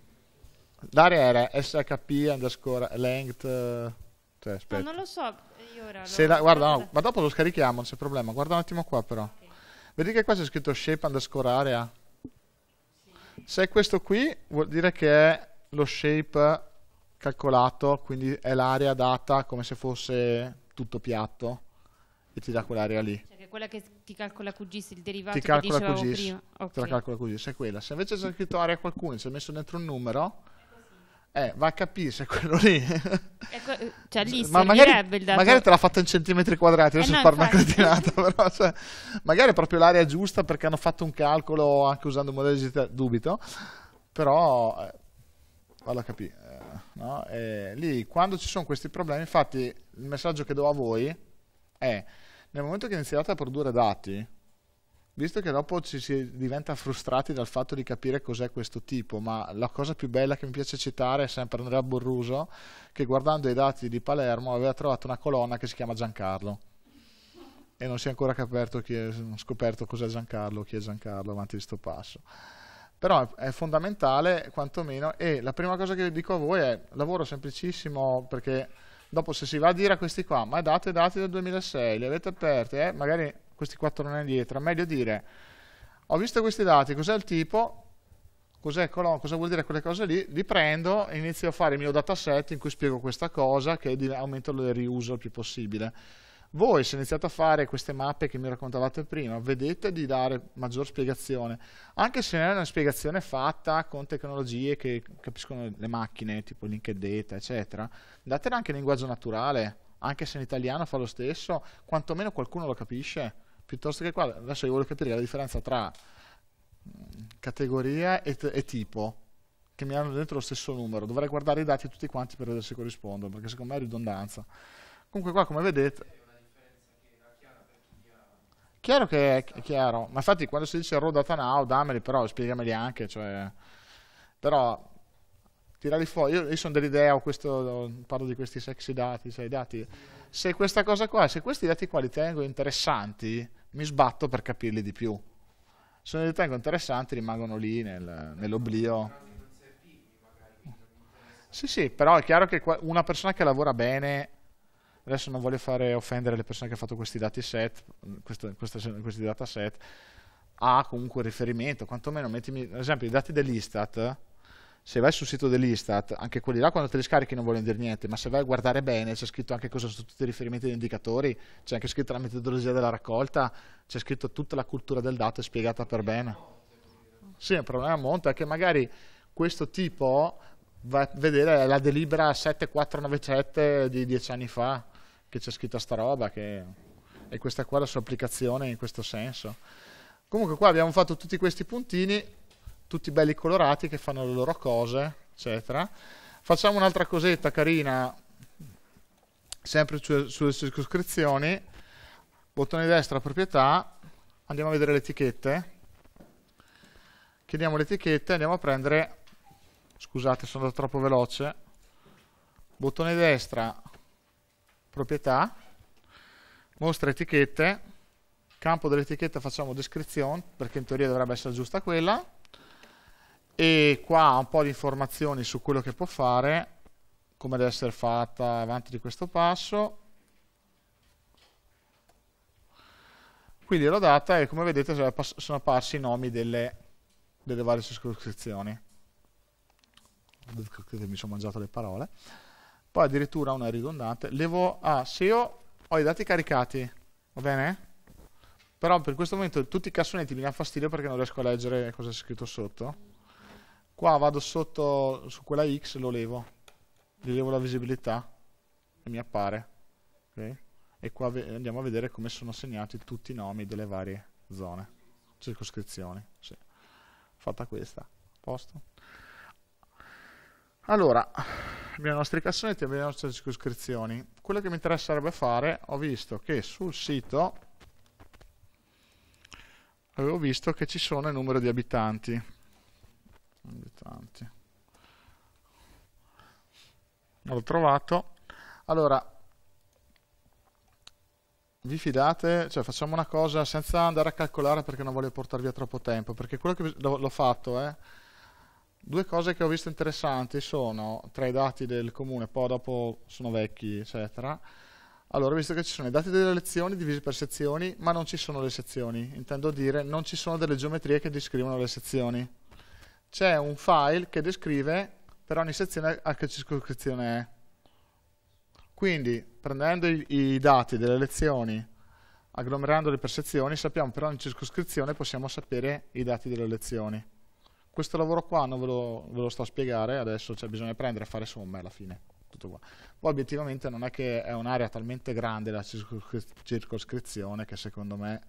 L'area era shp underscore length. Eh, cioè, aspetta. No, non lo so. Io ora se la, guarda, no, ma dopo lo scarichiamo, non c'è problema. Guarda un attimo qua, però. Okay. Vedi che qua c'è scritto shape underscore area. Sì. Se è questo qui, vuol dire che è lo shape calcolato, quindi è l'area data come se fosse tutto piatto e ti dà quell'area lì. Cioè quella che ti calcola QGIS, il derivato ti calcola che QGIS, prima. Okay. Te la calcola QGIS, è quella. Se invece c'è scritto area qualcuno ci hai messo dentro un numero, eh, va a capire se quello lì. cioè, lì ma magari, il dato... magari te l'ha fatta in centimetri quadrati. Adesso eh no, parlo una cretinata, però cioè, magari è proprio l'area giusta perché hanno fatto un calcolo anche usando un modello di digitale. Dubito, però eh, vado a capire. Eh, no? eh, lì quando ci sono questi problemi, infatti, il messaggio che do a voi è nel momento che iniziate a produrre dati, visto che dopo ci si diventa frustrati dal fatto di capire cos'è questo tipo, ma la cosa più bella che mi piace citare è sempre Andrea Borruso, che guardando i dati di Palermo aveva trovato una colonna che si chiama Giancarlo. E non si è ancora è, scoperto cos'è Giancarlo, chi è Giancarlo avanti di sto passo. Però è fondamentale quantomeno e la prima cosa che dico a voi è lavoro semplicissimo perché dopo se si va a dire a questi qua ma date dati del 2006, li avete aperti, eh, magari questi quattro non è indietro, è meglio dire ho visto questi dati, cos'è il tipo, cos'è cosa vuol dire quelle cose lì, li prendo e inizio a fare il mio dataset in cui spiego questa cosa che è di aumento del riuso il più possibile. Voi se iniziate a fare queste mappe che mi raccontavate prima, vedete di dare maggior spiegazione, anche se non è una spiegazione fatta con tecnologie che capiscono le macchine, tipo linked data, eccetera, datela anche in linguaggio naturale, anche se in italiano fa lo stesso, quantomeno qualcuno lo capisce piuttosto che qua. Adesso io voglio capire la differenza tra mm, categoria e, e tipo, che mi hanno dentro lo stesso numero. Dovrei guardare i dati tutti quanti per vedere se corrispondono, perché secondo me è ridondanza. Comunque qua, come vedete... Chiaro che è chiaro, ma infatti quando si dice raw data now, dammeli però, spiegameli anche, cioè... Però tirarli fuori. Io, io sono dell'idea, parlo di questi sexy dati, cioè dati. Se questa cosa qua, se questi dati qua li tengo interessanti, mi sbatto per capirli di più. Se non li tengo interessanti, rimangono lì nel, nell'oblio. Sì, sì, però è chiaro che una persona che lavora bene, adesso non voglio fare offendere le persone che hanno fatto questi dati set, questo, questo, questi dataset, ha comunque riferimento, quantomeno mettimi, ad esempio, i dati dell'Istat se vai sul sito dell'Istat, anche quelli là quando te li scarichi non vogliono dire niente, ma se vai a guardare bene c'è scritto anche cosa sono tutti i riferimenti degli indicatori, c'è anche scritto la metodologia della raccolta, c'è scritto tutta la cultura del dato e spiegata per bene. Sì, il problema a monte è che magari questo tipo va a vedere la delibera 7497 di dieci anni fa, che c'è scritta sta roba, che... e questa qua la sua applicazione in questo senso. Comunque qua abbiamo fatto tutti questi puntini, tutti belli colorati che fanno le loro cose, eccetera. Facciamo un'altra cosetta carina, sempre su, sulle circoscrizioni, bottone destra proprietà, andiamo a vedere le etichette, chiediamo le etichette, andiamo a prendere, scusate sono andato troppo veloce, bottone destra proprietà, mostra etichette, campo dell'etichetta facciamo descrizione, perché in teoria dovrebbe essere giusta quella, e qua un po' di informazioni su quello che può fare come deve essere fatta avanti di questo passo quindi l'ho data e come vedete sono apparsi i nomi delle, delle varie circoscrizioni mi sono mangiato le parole poi addirittura una ridondante levo ah, se io ho i dati caricati va bene? però per questo momento tutti i cassonetti mi danno fastidio perché non riesco a leggere cosa c'è scritto sotto Qua vado sotto su quella X, lo levo, gli levo la visibilità e mi appare. Okay. E qua andiamo a vedere come sono segnati tutti i nomi delle varie zone, circoscrizioni. Sì. Fatta questa, posto. Allora, abbiamo i nostri cassonetti, abbiamo le nostre circoscrizioni. Quello che mi interesserebbe fare, ho visto che sul sito avevo visto che ci sono il numero di abitanti abitanti l'ho trovato allora vi fidate, cioè facciamo una cosa senza andare a calcolare perché non voglio portar via troppo tempo, perché quello che l'ho fatto è, eh, due cose che ho visto interessanti sono tra i dati del comune, poi dopo sono vecchi eccetera, allora, visto che ci sono i dati delle lezioni divisi per sezioni, ma non ci sono le sezioni, intendo dire non ci sono delle geometrie che descrivono le sezioni c'è un file che descrive per ogni sezione a che circoscrizione è. Quindi, prendendo i, i dati delle lezioni, agglomerandoli per sezioni, sappiamo per ogni circoscrizione possiamo sapere i dati delle lezioni. Questo lavoro qua non ve lo, ve lo sto a spiegare, adesso cioè, bisogna prendere e fare somme alla fine. Tutto qua. Poi obiettivamente non è che è un'area talmente grande la circoscrizione che secondo me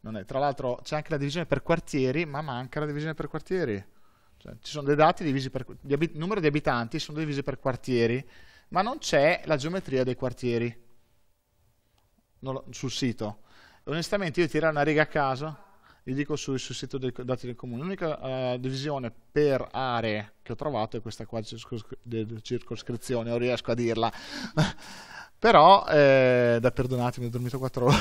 non è. Tra l'altro c'è anche la divisione per quartieri, ma manca la divisione per quartieri cioè, ci sono dei dati divisi per di abit- numero di abitanti sono divisi per quartieri, ma non c'è la geometria dei quartieri lo, sul sito. Onestamente io tiro una riga a caso, vi dico sul, sul sito dei dati del comune, l'unica uh, divisione per aree che ho trovato è questa qua di circoscrizione, non riesco a dirla. però eh, da perdonatemi ho dormito 4 ore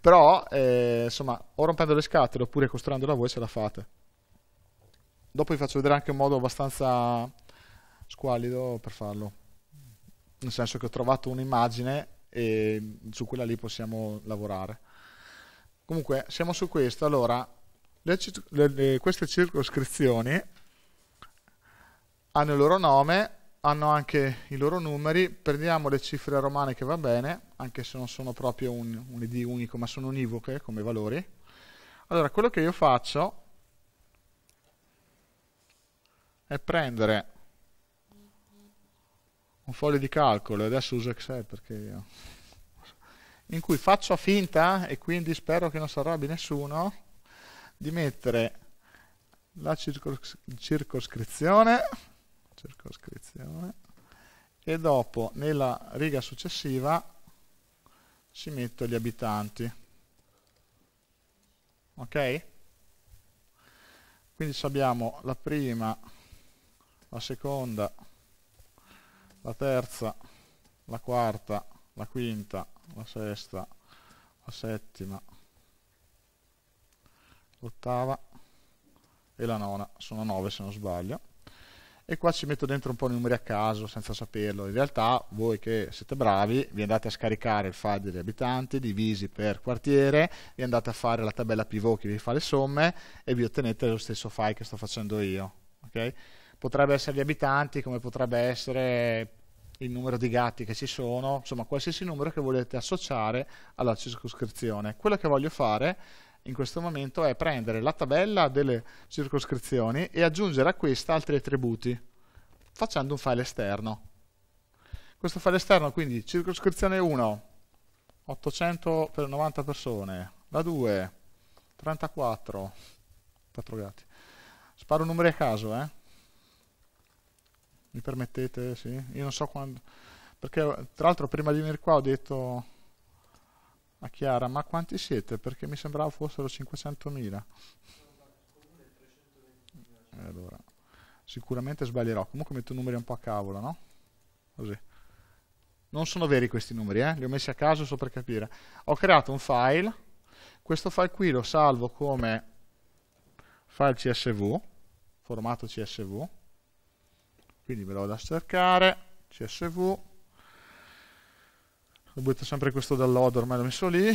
però eh, insomma o rompendo le scatole oppure costruendola voi se la fate Dopo vi faccio vedere anche un modo abbastanza squallido per farlo. Nel senso che ho trovato un'immagine e su quella lì possiamo lavorare. Comunque, siamo su questo. Allora, le, le, queste circoscrizioni hanno il loro nome, hanno anche i loro numeri. Prendiamo le cifre romane che va bene, anche se non sono proprio un, un ID unico, ma sono univoche come valori. Allora, quello che io faccio è prendere un foglio di calcolo, adesso uso Excel perché io, in cui faccio finta, e quindi spero che non si arrabbi nessuno, di mettere la circoscrizione, circoscrizione e dopo nella riga successiva si metto gli abitanti. Ok? Quindi abbiamo la prima la seconda, la terza, la quarta, la quinta, la sesta, la settima, l'ottava e la nona, sono nove se non sbaglio. E qua ci metto dentro un po' i numeri a caso senza saperlo. In realtà voi che siete bravi vi andate a scaricare il file degli abitanti divisi per quartiere, vi andate a fare la tabella pivot che vi fa le somme e vi ottenete lo stesso file che sto facendo io. Okay? potrebbe essere gli abitanti, come potrebbe essere il numero di gatti che ci sono, insomma qualsiasi numero che volete associare alla circoscrizione. Quello che voglio fare in questo momento è prendere la tabella delle circoscrizioni e aggiungere a questa altri attributi facendo un file esterno. Questo file esterno quindi circoscrizione 1 890 persone, la 2 34 4 gatti. Sparo un numero a caso, eh? mi permettete? Sì? Io non so quando... Perché tra l'altro prima di venire qua ho detto a Chiara, ma quanti siete? Perché mi sembrava fossero 500.000. Eh, allora, sicuramente sbaglierò, comunque metto numeri un po' a cavolo, no? Così. Non sono veri questi numeri, eh? li ho messi a caso solo per capire. Ho creato un file, questo file qui lo salvo come file csv, formato csv, quindi me lo vado a cercare, csv, lo butto sempre questo download, ormai l'ho messo lì,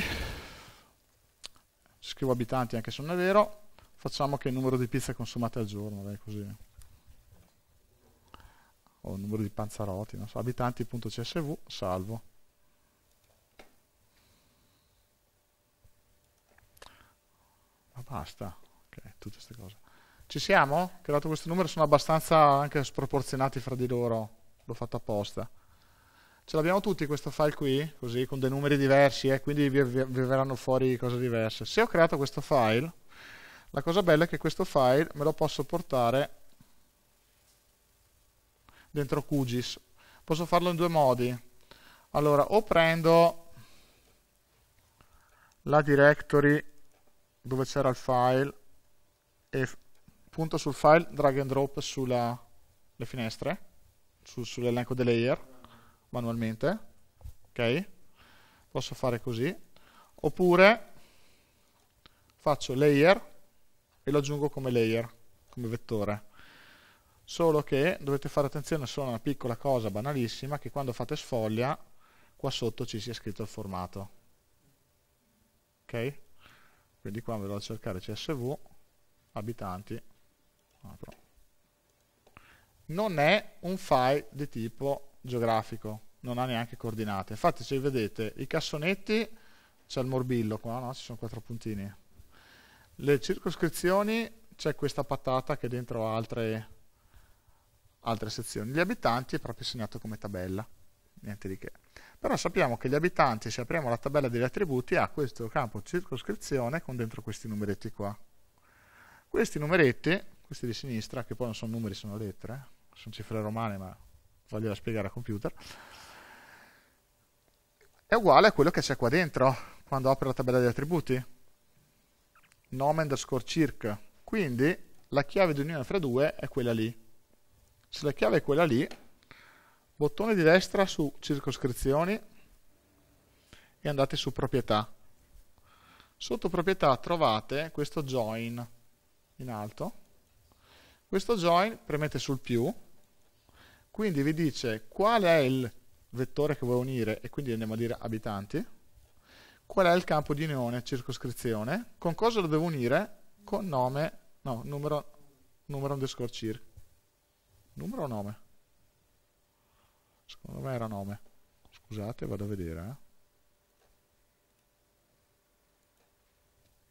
scrivo abitanti anche se non è vero, facciamo che il numero di pizze consumate al giorno, dai così, o il numero di panzaroti, non so, abitanti.csv, salvo. Ma basta, ok, tutte queste cose. Ci siamo? Che dato questo numero sono abbastanza anche sproporzionati fra di loro, l'ho fatto apposta. Ce l'abbiamo tutti questo file qui, così, con dei numeri diversi, eh? quindi vi, vi verranno fuori cose diverse. Se ho creato questo file, la cosa bella è che questo file me lo posso portare dentro QGIS. Posso farlo in due modi. Allora, o prendo la directory dove c'era il file e punto sul file, drag and drop sulle finestre, su, sull'elenco dei layer, manualmente, ok? Posso fare così, oppure faccio layer e lo aggiungo come layer, come vettore. Solo che dovete fare attenzione solo a una piccola cosa banalissima, che quando fate sfoglia, qua sotto ci sia scritto il formato. Ok? Quindi qua ve lo a cercare CSV, abitanti, non è un file di tipo geografico, non ha neanche coordinate. Infatti se vedete i cassonetti c'è il morbillo qua, no? ci sono quattro puntini. Le circoscrizioni c'è questa patata che è dentro altre, altre sezioni. Gli abitanti è proprio segnato come tabella, niente di che. Però sappiamo che gli abitanti, se apriamo la tabella degli attributi, ha questo campo circoscrizione con dentro questi numeretti qua. Questi numeretti questi di sinistra, che poi non sono numeri, sono lettere, eh. sono cifre romane, ma voglio spiegare a computer, è uguale a quello che c'è qua dentro quando apre la tabella di attributi. Nome underscore circ. Quindi la chiave di unione fra due è quella lì. Se la chiave è quella lì, bottone di destra su circoscrizioni e andate su proprietà. Sotto proprietà trovate questo join in alto questo join premette sul più, quindi vi dice qual è il vettore che vuoi unire e quindi andiamo a dire abitanti, qual è il campo di unione, circoscrizione, con cosa lo devo unire, con nome, no, numero, numero underscore cir. Numero o nome? Secondo me era nome. Scusate, vado a vedere. Eh.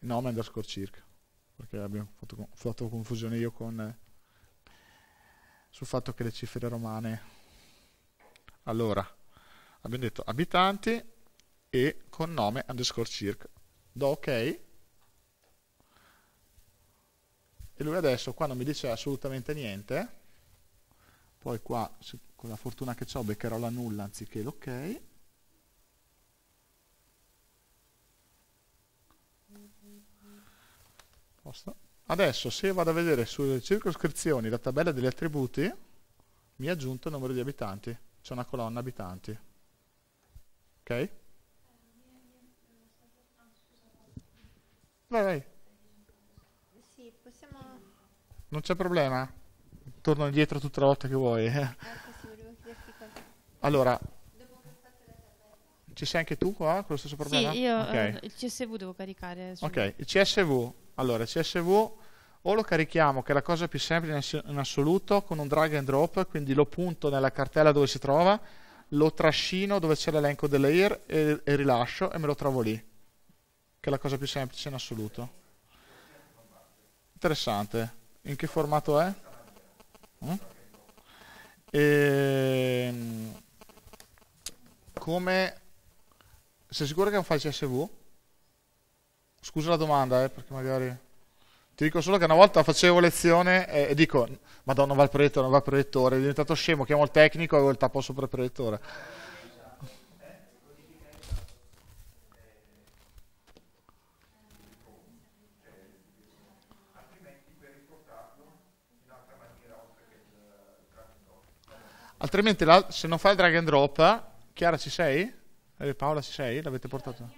Nome underscore circa, perché abbiamo fatto, fatto confusione io con eh, sul fatto che le cifre romane. Allora, abbiamo detto abitanti e con nome underscore circa. Do ok. E lui adesso qua non mi dice assolutamente niente. Poi qua, con la fortuna che ho, beccherò la nulla anziché l'ok. Posto. Adesso se vado a vedere sulle circoscrizioni la tabella degli attributi, mi ha aggiunto il numero di abitanti. C'è una colonna abitanti. Ok? Vai, vai. Sì, possiamo... Non c'è problema. Torno indietro tutta la volta che vuoi. Eh. Eh, allora, ci sei anche tu qua con lo stesso problema? Sì, io okay. Eh, il CSV devo caricare. Sul... Ok, il CSV allora, CSV o lo carichiamo, che è la cosa più semplice in assoluto, con un drag and drop, quindi lo punto nella cartella dove si trova, lo trascino dove c'è l'elenco delle layer e, e, rilascio e me lo trovo lì, che è la cosa più semplice in assoluto. Interessante. In che formato è? Mm? E... Ehm, come... Sei sicuro che è un file CSV? Scusa la domanda, eh, perché magari... Ti dico solo che una volta facevo lezione e, e dico, madonna non va il proiettore, non va il proiettore, è diventato scemo, chiamo il tecnico e avevo il tappo sopra il proiettore. Altrimenti la, se non fai il drag and drop, Chiara ci sei? Eh, Paola ci sei? L'avete portato?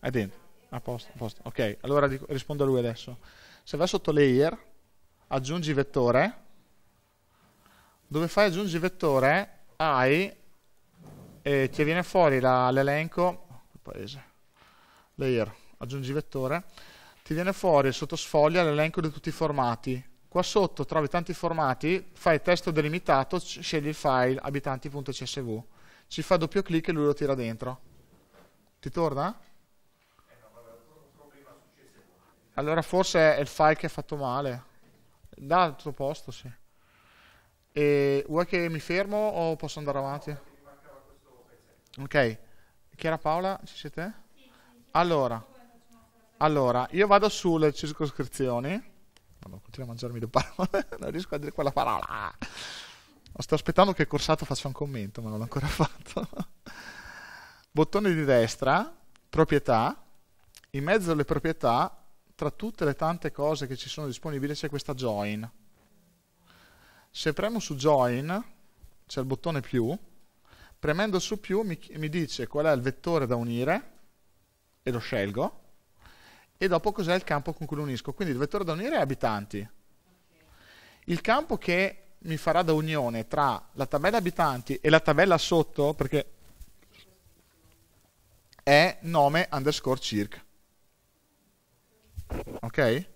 È dentro. A posto, a posto. Ok, allora dico, rispondo a lui adesso. Se vai sotto layer, aggiungi vettore, dove fai aggiungi vettore hai e ti viene fuori l'elenco paese layer aggiungi vettore ti viene fuori sotto sfoglia l'elenco di tutti i formati qua sotto trovi tanti formati fai testo delimitato scegli il file abitanti.csv ci fa doppio clic e lui lo tira dentro ti torna? Allora forse è il file che ha fatto male. Da D'altro posto, sì. E vuoi che mi fermo o posso andare avanti? Ok. Chiara Paola, ci siete? Allora, allora, io vado sulle circoscrizioni. Madonna, continuo a mangiarmi le parole, non riesco a dire quella parola. Sto aspettando che il Corsato faccia un commento, ma non l'ho ancora fatto. Bottone di destra, proprietà, in mezzo alle proprietà tra tutte le tante cose che ci sono disponibili c'è questa join. Se premo su join c'è il bottone più, premendo su più mi, mi dice qual è il vettore da unire e lo scelgo e dopo cos'è il campo con cui lo unisco. Quindi il vettore da unire è abitanti. Il campo che mi farà da unione tra la tabella abitanti e la tabella sotto, perché è nome underscore circa. Ok?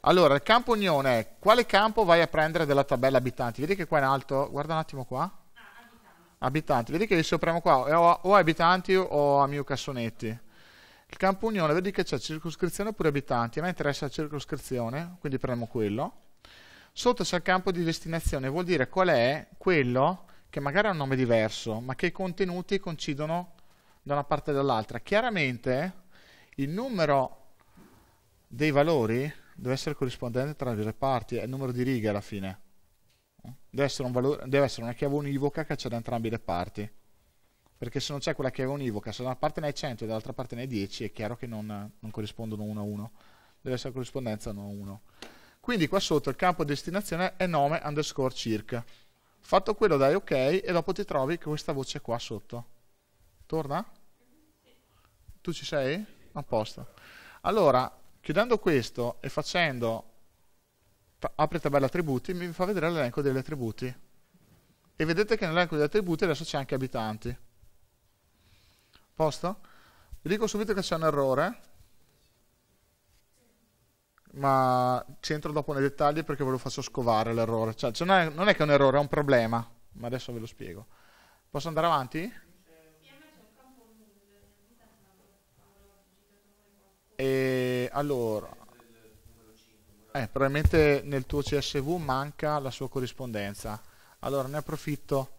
Allora, il campo unione quale campo vai a prendere della tabella abitanti? Vedi che qua in alto, guarda un attimo qua. Abitanti, vedi che io premo qua o, o abitanti o a mio cassonetti. Il campo unione, vedi che c'è circoscrizione oppure abitanti, a me interessa la circoscrizione, quindi premo quello. Sotto c'è il campo di destinazione, vuol dire qual è quello che magari ha un nome diverso, ma che i contenuti coincidono da una parte e dall'altra. Chiaramente il numero dei valori deve essere corrispondente tra le due parti, è il numero di righe alla fine. Deve essere, un valore, deve essere una chiave univoca che c'è da entrambe le parti. Perché se non c'è quella chiave univoca, se da una parte ne hai 100 e dall'altra parte ne hai 10, è chiaro che non, non corrispondono uno a uno. Deve essere corrispondenza 1 a 1. Quindi qua sotto il campo destinazione è nome underscore circa. Fatto quello dai ok e dopo ti trovi questa voce qua sotto. Torna? Tu ci sei? A posto. Allora, Chiudendo questo e facendo apri tabella attributi, mi fa vedere l'elenco degli attributi. E vedete che nell'elenco degli attributi adesso c'è anche abitanti. Posto? Vi dico subito che c'è un errore, ma c'entro dopo nei dettagli perché ve lo faccio scovare l'errore. Cioè, cioè non, è, non è che è un errore, è un problema, ma adesso ve lo spiego. Posso andare avanti? Sì. E allora, eh, probabilmente nel tuo CSV manca la sua corrispondenza. Allora ne approfitto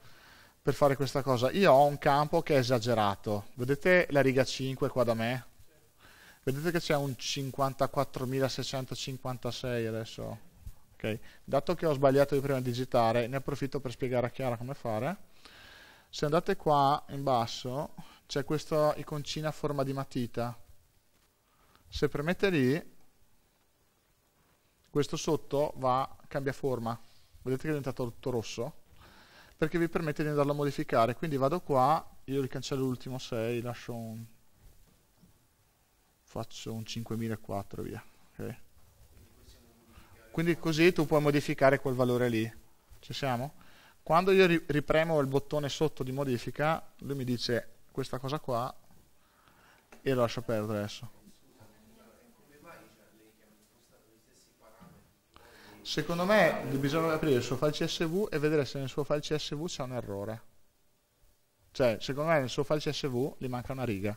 per fare questa cosa. Io ho un campo che è esagerato. Vedete la riga 5 qua da me? Vedete che c'è un 54.656 adesso. Okay. Dato che ho sbagliato di prima a digitare, ne approfitto per spiegare a Chiara come fare. Se andate qua in basso c'è questa iconcina a forma di matita se premette lì questo sotto va, cambia forma vedete che è diventato tutto rosso perché vi permette di andarlo a modificare quindi vado qua io ricancello l'ultimo 6 lascio un faccio un 5004 via okay. quindi così tu puoi modificare quel valore lì ci siamo? quando io ri ripremo il bottone sotto di modifica lui mi dice questa cosa qua e lo lascio perdere adesso Secondo me bisogna aprire il suo file CSV e vedere se nel suo file CSV c'è un errore. Cioè, secondo me nel suo file CSV gli manca una riga.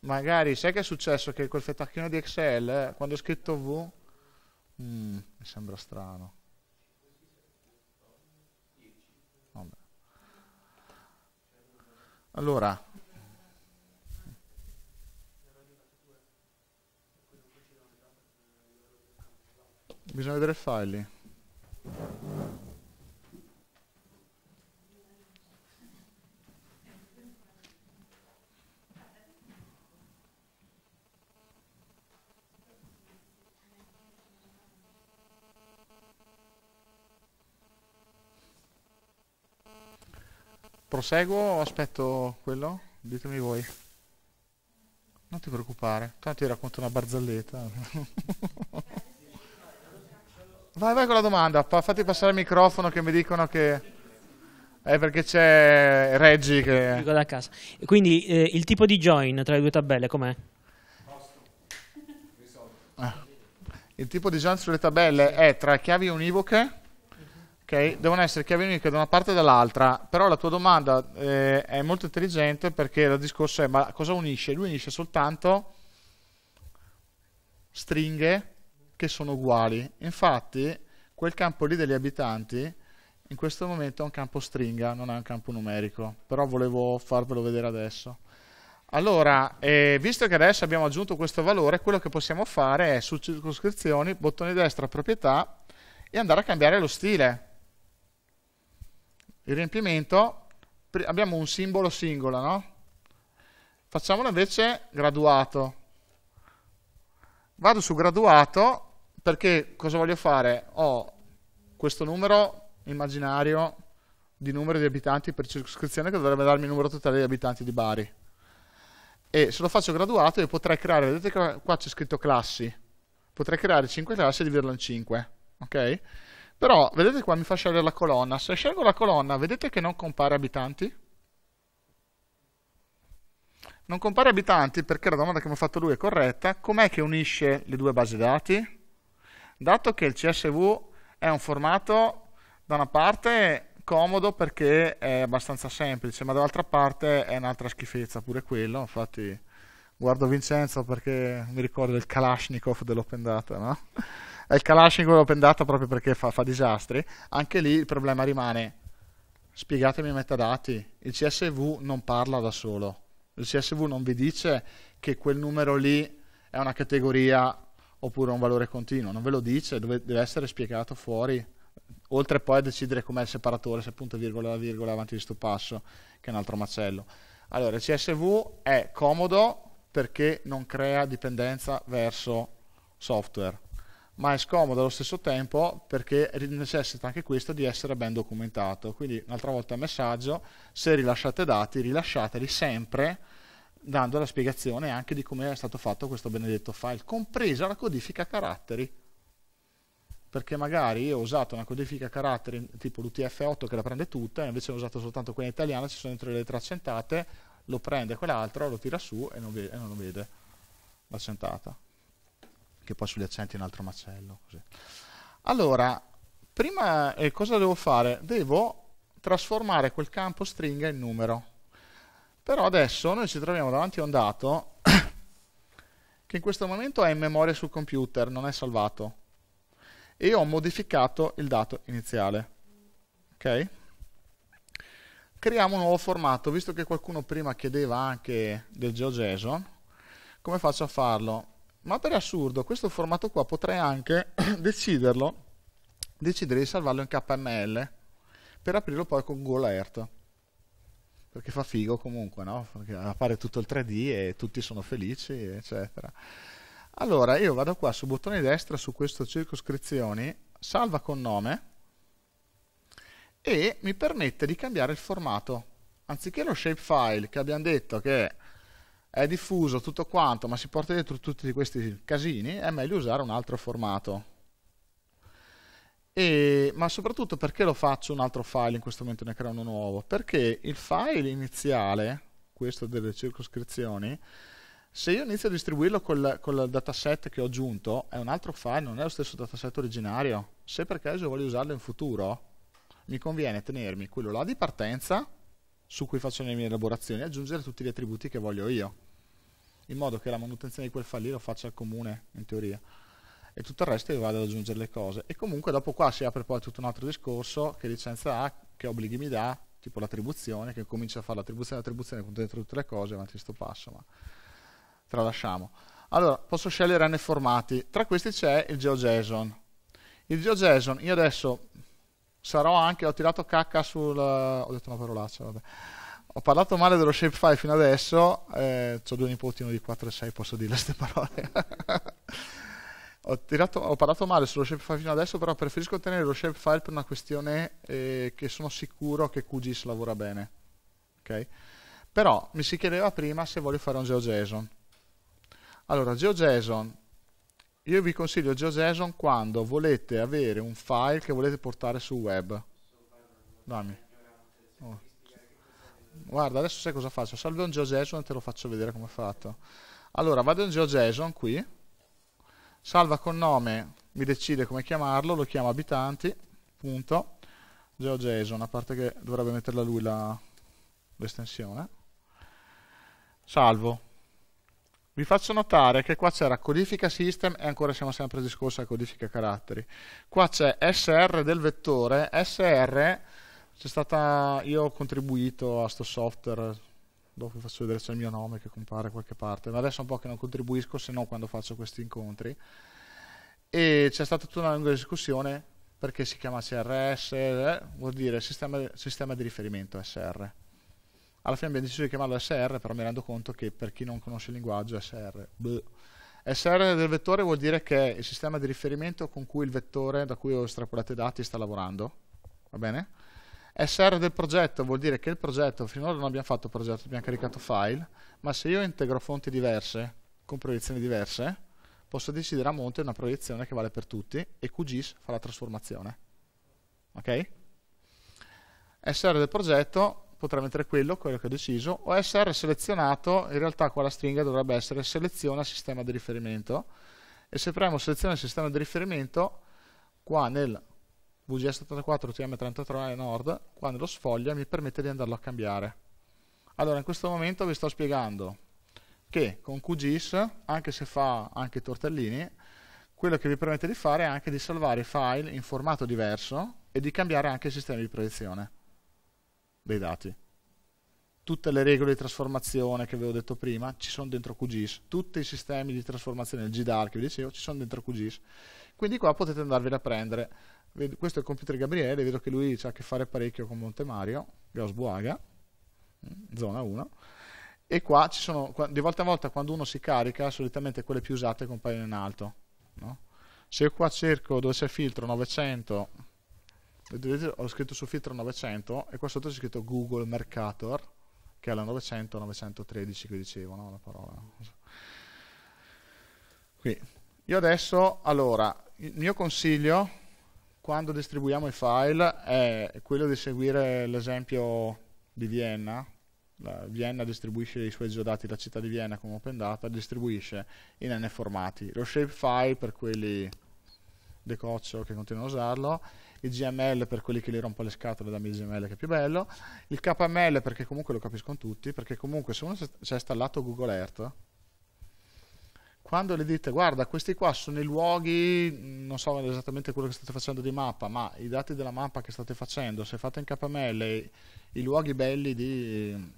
Magari, sai che è successo? Che quel fettacchino di Excel, eh, quando ho scritto V, mm, mi sembra strano. Vabbè. Allora, Bisogna vedere il file lì. Proseguo o aspetto quello? Ditemi voi. Non ti preoccupare, tanto ti racconto una barzelletta. Vai, vai con la domanda, fatti passare il microfono che mi dicono che... È perché c'è Reggi che... Da casa. Quindi eh, il tipo di join tra le due tabelle com'è? Eh, il tipo di join sulle tabelle è tra chiavi univoche, ok? Devono essere chiavi univoche da una parte e dall'altra, però la tua domanda eh, è molto intelligente perché il discorso è ma cosa unisce? Lui unisce soltanto stringhe che sono uguali. Infatti quel campo lì degli abitanti in questo momento è un campo stringa, non è un campo numerico, però volevo farvelo vedere adesso. Allora, eh, visto che adesso abbiamo aggiunto questo valore, quello che possiamo fare è su circoscrizioni, bottone destra, proprietà e andare a cambiare lo stile. Il riempimento, abbiamo un simbolo singolo, no? Facciamolo invece graduato. Vado su graduato perché cosa voglio fare? Ho questo numero immaginario di numero di abitanti per circoscrizione che dovrebbe darmi il numero totale di abitanti di Bari. E se lo faccio graduato io potrei creare, vedete qua c'è scritto classi, potrei creare 5 classi e dividerlo in 5, ok? Però vedete qua mi fa scegliere la colonna, se scelgo la colonna vedete che non compare abitanti? Non compare abitanti perché la domanda che mi ha fatto lui è corretta, com'è che unisce le due basi dati? dato che il CSV è un formato da una parte comodo perché è abbastanza semplice, ma dall'altra parte è un'altra schifezza pure quello, infatti guardo Vincenzo perché mi ricordo il Kalashnikov dell'open data, no? È il Kalashnikov dell'open data proprio perché fa, fa disastri, anche lì il problema rimane, spiegatemi i metadati, il CSV non parla da solo, il CSV non vi dice che quel numero lì è una categoria oppure un valore continuo, non ve lo dice, deve, deve essere spiegato fuori, oltre poi a decidere com'è il separatore, se punto virgola virgola avanti di sto passo, che è un altro macello. Allora, il CSV è comodo perché non crea dipendenza verso software, ma è scomodo allo stesso tempo perché necessita anche questo di essere ben documentato. Quindi, un'altra volta messaggio, se rilasciate dati, rilasciateli sempre dando la spiegazione anche di come è stato fatto questo benedetto file, compresa la codifica caratteri. Perché magari io ho usato una codifica caratteri tipo l'UTF8 che la prende tutta, e invece ho usato soltanto quella italiana, ci sono dentro le accentate, lo prende quell'altro, lo tira su e non, vede, e non vede l'accentata. Che poi sugli accenti è un altro macello. Così. Allora, prima eh, cosa devo fare? Devo trasformare quel campo stringa in numero però adesso noi ci troviamo davanti a un dato che in questo momento è in memoria sul computer, non è salvato. E io ho modificato il dato iniziale. Ok? Creiamo un nuovo formato, visto che qualcuno prima chiedeva anche del GeoJSON, come faccio a farlo? Ma per assurdo, questo formato qua potrei anche deciderlo, decidere di salvarlo in KML per aprirlo poi con Google Earth perché fa figo comunque, no? Perché a tutto il 3D e tutti sono felici, eccetera. Allora, io vado qua sul bottone destra su questo circoscrizioni, salva con nome e mi permette di cambiare il formato. Anziché lo shapefile che abbiamo detto che è diffuso tutto quanto, ma si porta dietro tutti questi casini, è meglio usare un altro formato. E, ma soprattutto perché lo faccio un altro file in questo momento ne creo uno nuovo perché il file iniziale questo delle circoscrizioni se io inizio a distribuirlo col, col dataset che ho aggiunto è un altro file, non è lo stesso dataset originario se per caso voglio usarlo in futuro mi conviene tenermi quello là di partenza su cui faccio le mie elaborazioni e aggiungere tutti gli attributi che voglio io in modo che la manutenzione di quel file lo faccia il comune in teoria e tutto il resto io vado ad aggiungere le cose e comunque dopo qua si apre poi tutto un altro discorso che licenza ha, che obblighi mi dà tipo l'attribuzione, che comincia a fare l'attribuzione l'attribuzione con dentro tutte le cose avanti questo passo ma tralasciamo allora posso scegliere n formati tra questi c'è il GeoJSON il GeoJSON io adesso sarò anche, ho tirato cacca sul ho detto una parolaccia vabbè ho parlato male dello shapefile fino adesso, eh, ho due nipoti, uno di 4 e 6, posso dire queste parole. Ho, tirato, ho, parlato male sullo shapefile fino adesso, però preferisco tenere lo shapefile per una questione eh, che sono sicuro che QGIS lavora bene. Okay? Però mi si chiedeva prima se voglio fare un GeoJSON. Allora, GeoJSON, io vi consiglio GeoJSON quando volete avere un file che volete portare sul web. Dammi. Oh. Guarda, adesso sai cosa faccio? Salvo un GeoJSON e te lo faccio vedere come è fatto. Allora, vado in GeoJSON qui salva con nome, mi decide come chiamarlo, lo chiama abitanti, punto, geoJSON, a parte che dovrebbe metterla lui l'estensione, salvo. Vi faccio notare che qua c'era codifica system e ancora siamo sempre discorsi a codifica caratteri. Qua c'è SR del vettore, SR, c'è stata, io ho contribuito a sto software, dopo vi faccio vedere c'è il mio nome che compare da qualche parte, ma adesso è un po' che non contribuisco se non quando faccio questi incontri. E c'è stata tutta una lunga discussione perché si chiama CRS, eh, vuol dire sistema, sistema, di riferimento SR. Alla fine abbiamo deciso di chiamarlo SR, però mi rendo conto che per chi non conosce il linguaggio SR, bleh. SR del vettore vuol dire che è il sistema di riferimento con cui il vettore da cui ho estrapolato i dati sta lavorando, va bene? SR del progetto vuol dire che il progetto, finora non abbiamo fatto progetto, abbiamo caricato file, ma se io integro fonti diverse, con proiezioni diverse, posso decidere a monte una proiezione che vale per tutti e QGIS fa la trasformazione. Ok? SR del progetto potrà mettere quello, quello che ho deciso, o SR selezionato, in realtà qua la stringa dovrebbe essere seleziona sistema di riferimento, e se premo seleziona sistema di riferimento, qua nel VGS34 CM33 Nord, quando lo sfoglia mi permette di andarlo a cambiare. Allora in questo momento vi sto spiegando che con QGIS, anche se fa anche i tortellini, quello che vi permette di fare è anche di salvare i file in formato diverso e di cambiare anche il sistema di proiezione dei dati. Tutte le regole di trasformazione che vi avevo detto prima ci sono dentro QGIS, tutti i sistemi di trasformazione, il GDAR che vi dicevo, ci sono dentro QGIS. Quindi qua potete andarvela a prendere questo è il computer Gabriele, vedo che lui ha a che fare parecchio con Monte Montemario, Gausbuaga, mm, zona 1. E qua ci sono, di volta in volta quando uno si carica, solitamente quelle più usate compaiono in alto. No? Se io qua cerco dove c'è filtro 900, vedete ho scritto su filtro 900 e qua sotto c'è scritto Google Mercator, che è la 900-913 che dicevo, no? la parola. Qui. Io adesso, allora, il mio consiglio quando distribuiamo i file è quello di seguire l'esempio di Vienna la Vienna distribuisce i suoi geodati, la città di Vienna come open data distribuisce in n formati lo shapefile per quelli decoccio che continuano a usarlo il gml per quelli che li rompo le scatole da il gml che è più bello il kml perché comunque lo capiscono tutti perché comunque se uno si è installato google earth quando le dite guarda questi qua sono i luoghi, non so esattamente quello che state facendo di mappa, ma i dati della mappa che state facendo, se fate in KML i luoghi belli di,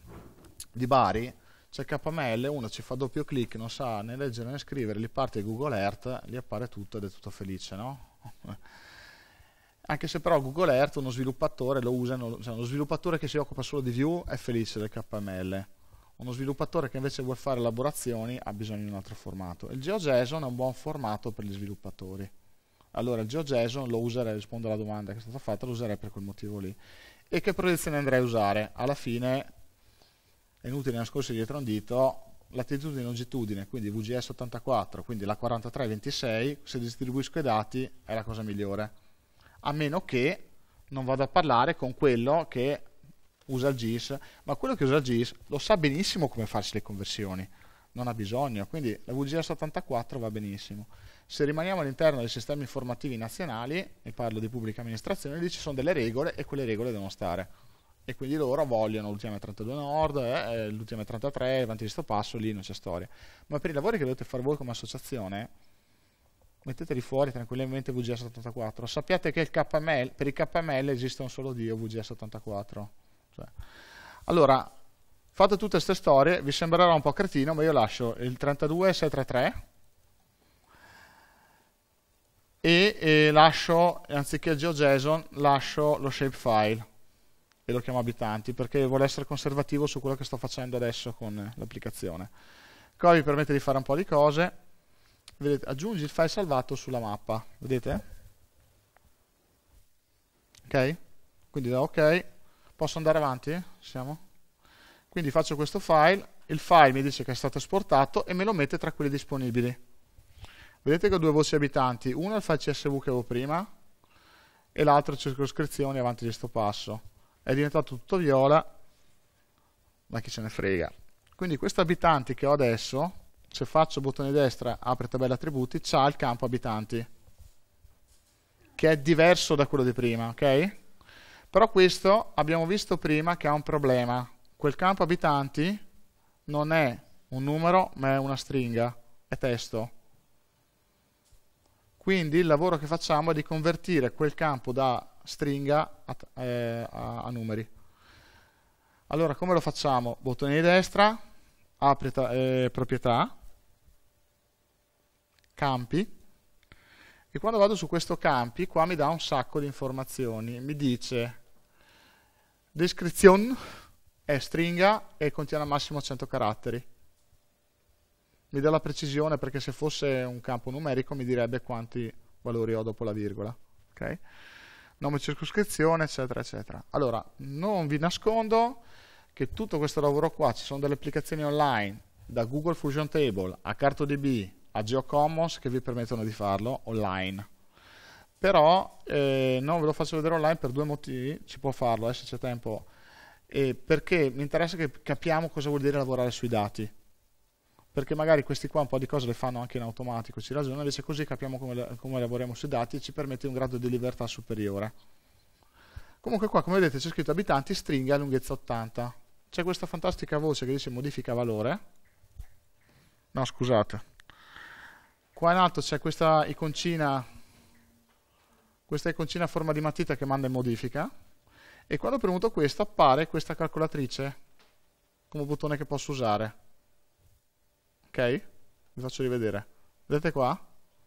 di Bari, c'è KML, uno ci fa doppio clic, non sa né leggere né scrivere, li parte Google Earth, gli appare tutto ed è tutto felice, no? Anche se però Google Earth uno sviluppatore lo usa, cioè uno sviluppatore che si occupa solo di view è felice del KML uno sviluppatore che invece vuole fare elaborazioni ha bisogno di un altro formato. Il GeoJSON è un buon formato per gli sviluppatori. Allora il GeoJSON lo userei, rispondo alla domanda che è stata fatta, lo userei per quel motivo lì. E che proiezione andrei a usare? Alla fine è inutile nascondere dietro un dito, latitudine e longitudine, quindi VGS 84, quindi la 4326, se distribuisco i dati è la cosa migliore. A meno che non vado a parlare con quello che usa il GIS, ma quello che usa il GIS lo sa benissimo come farsi le conversioni, non ha bisogno, quindi la VGS84 va benissimo. Se rimaniamo all'interno dei sistemi informativi nazionali, e parlo di pubblica amministrazione, lì ci sono delle regole e quelle regole devono stare. E quindi loro vogliono l'ultima 32 Nord, eh, eh l'ultima 33, avanti di sto passo, lì non c'è storia. Ma per i lavori che dovete fare voi come associazione, metteteli fuori tranquillamente VGS84. Sappiate che il KML, per il KML esiste un solo dio VGS84 software. Allora, fate tutte queste storie, vi sembrerà un po' cretino, ma io lascio il 32633 e, e lascio, anziché GeoJSON, lascio lo shapefile e lo chiamo abitanti perché vuole essere conservativo su quello che sto facendo adesso con l'applicazione. Qua vi permette di fare un po' di cose. Vedete, aggiungi il file salvato sulla mappa, vedete? Ok? Quindi da ok Posso andare avanti? Siamo? Quindi faccio questo file, il file mi dice che è stato esportato e me lo mette tra quelli disponibili. Vedete che ho due voci abitanti, una è il file CSV che avevo prima e l'altra circoscrizioni avanti di sto passo. È diventato tutto viola, ma chi se ne frega. Quindi questo abitante che ho adesso, se faccio bottone destra, apre tabella attributi, c'ha il campo abitanti, che è diverso da quello di prima, ok? Però questo abbiamo visto prima che ha un problema. Quel campo abitanti non è un numero ma è una stringa, è testo. Quindi il lavoro che facciamo è di convertire quel campo da stringa a, eh, a, a numeri. Allora come lo facciamo? Bottone di destra, apri eh, proprietà, campi, e quando vado su questo campi qua mi dà un sacco di informazioni, mi dice Descrizione è stringa e contiene al massimo 100 caratteri. Mi dà la precisione perché se fosse un campo numerico mi direbbe quanti valori ho dopo la virgola. Okay? Nome circoscrizione, eccetera, eccetera. Allora, non vi nascondo che tutto questo lavoro qua, ci sono delle applicazioni online, da Google Fusion Table a CartoDB a GeoCommons che vi permettono di farlo online però eh, non ve lo faccio vedere online per due motivi, ci può farlo eh, se c'è tempo, e perché mi interessa che capiamo cosa vuol dire lavorare sui dati, perché magari questi qua un po' di cose le fanno anche in automatico, ci ragionano, invece così capiamo come, come lavoriamo sui dati e ci permette un grado di libertà superiore. Comunque qua come vedete c'è scritto abitanti stringa lunghezza 80, c'è questa fantastica voce che dice modifica valore, no scusate, qua in alto c'è questa iconcina questa iconcina a forma di matita che manda in modifica e quando ho premuto questo appare questa calcolatrice come bottone che posso usare. Ok? Vi faccio rivedere. Vedete qua?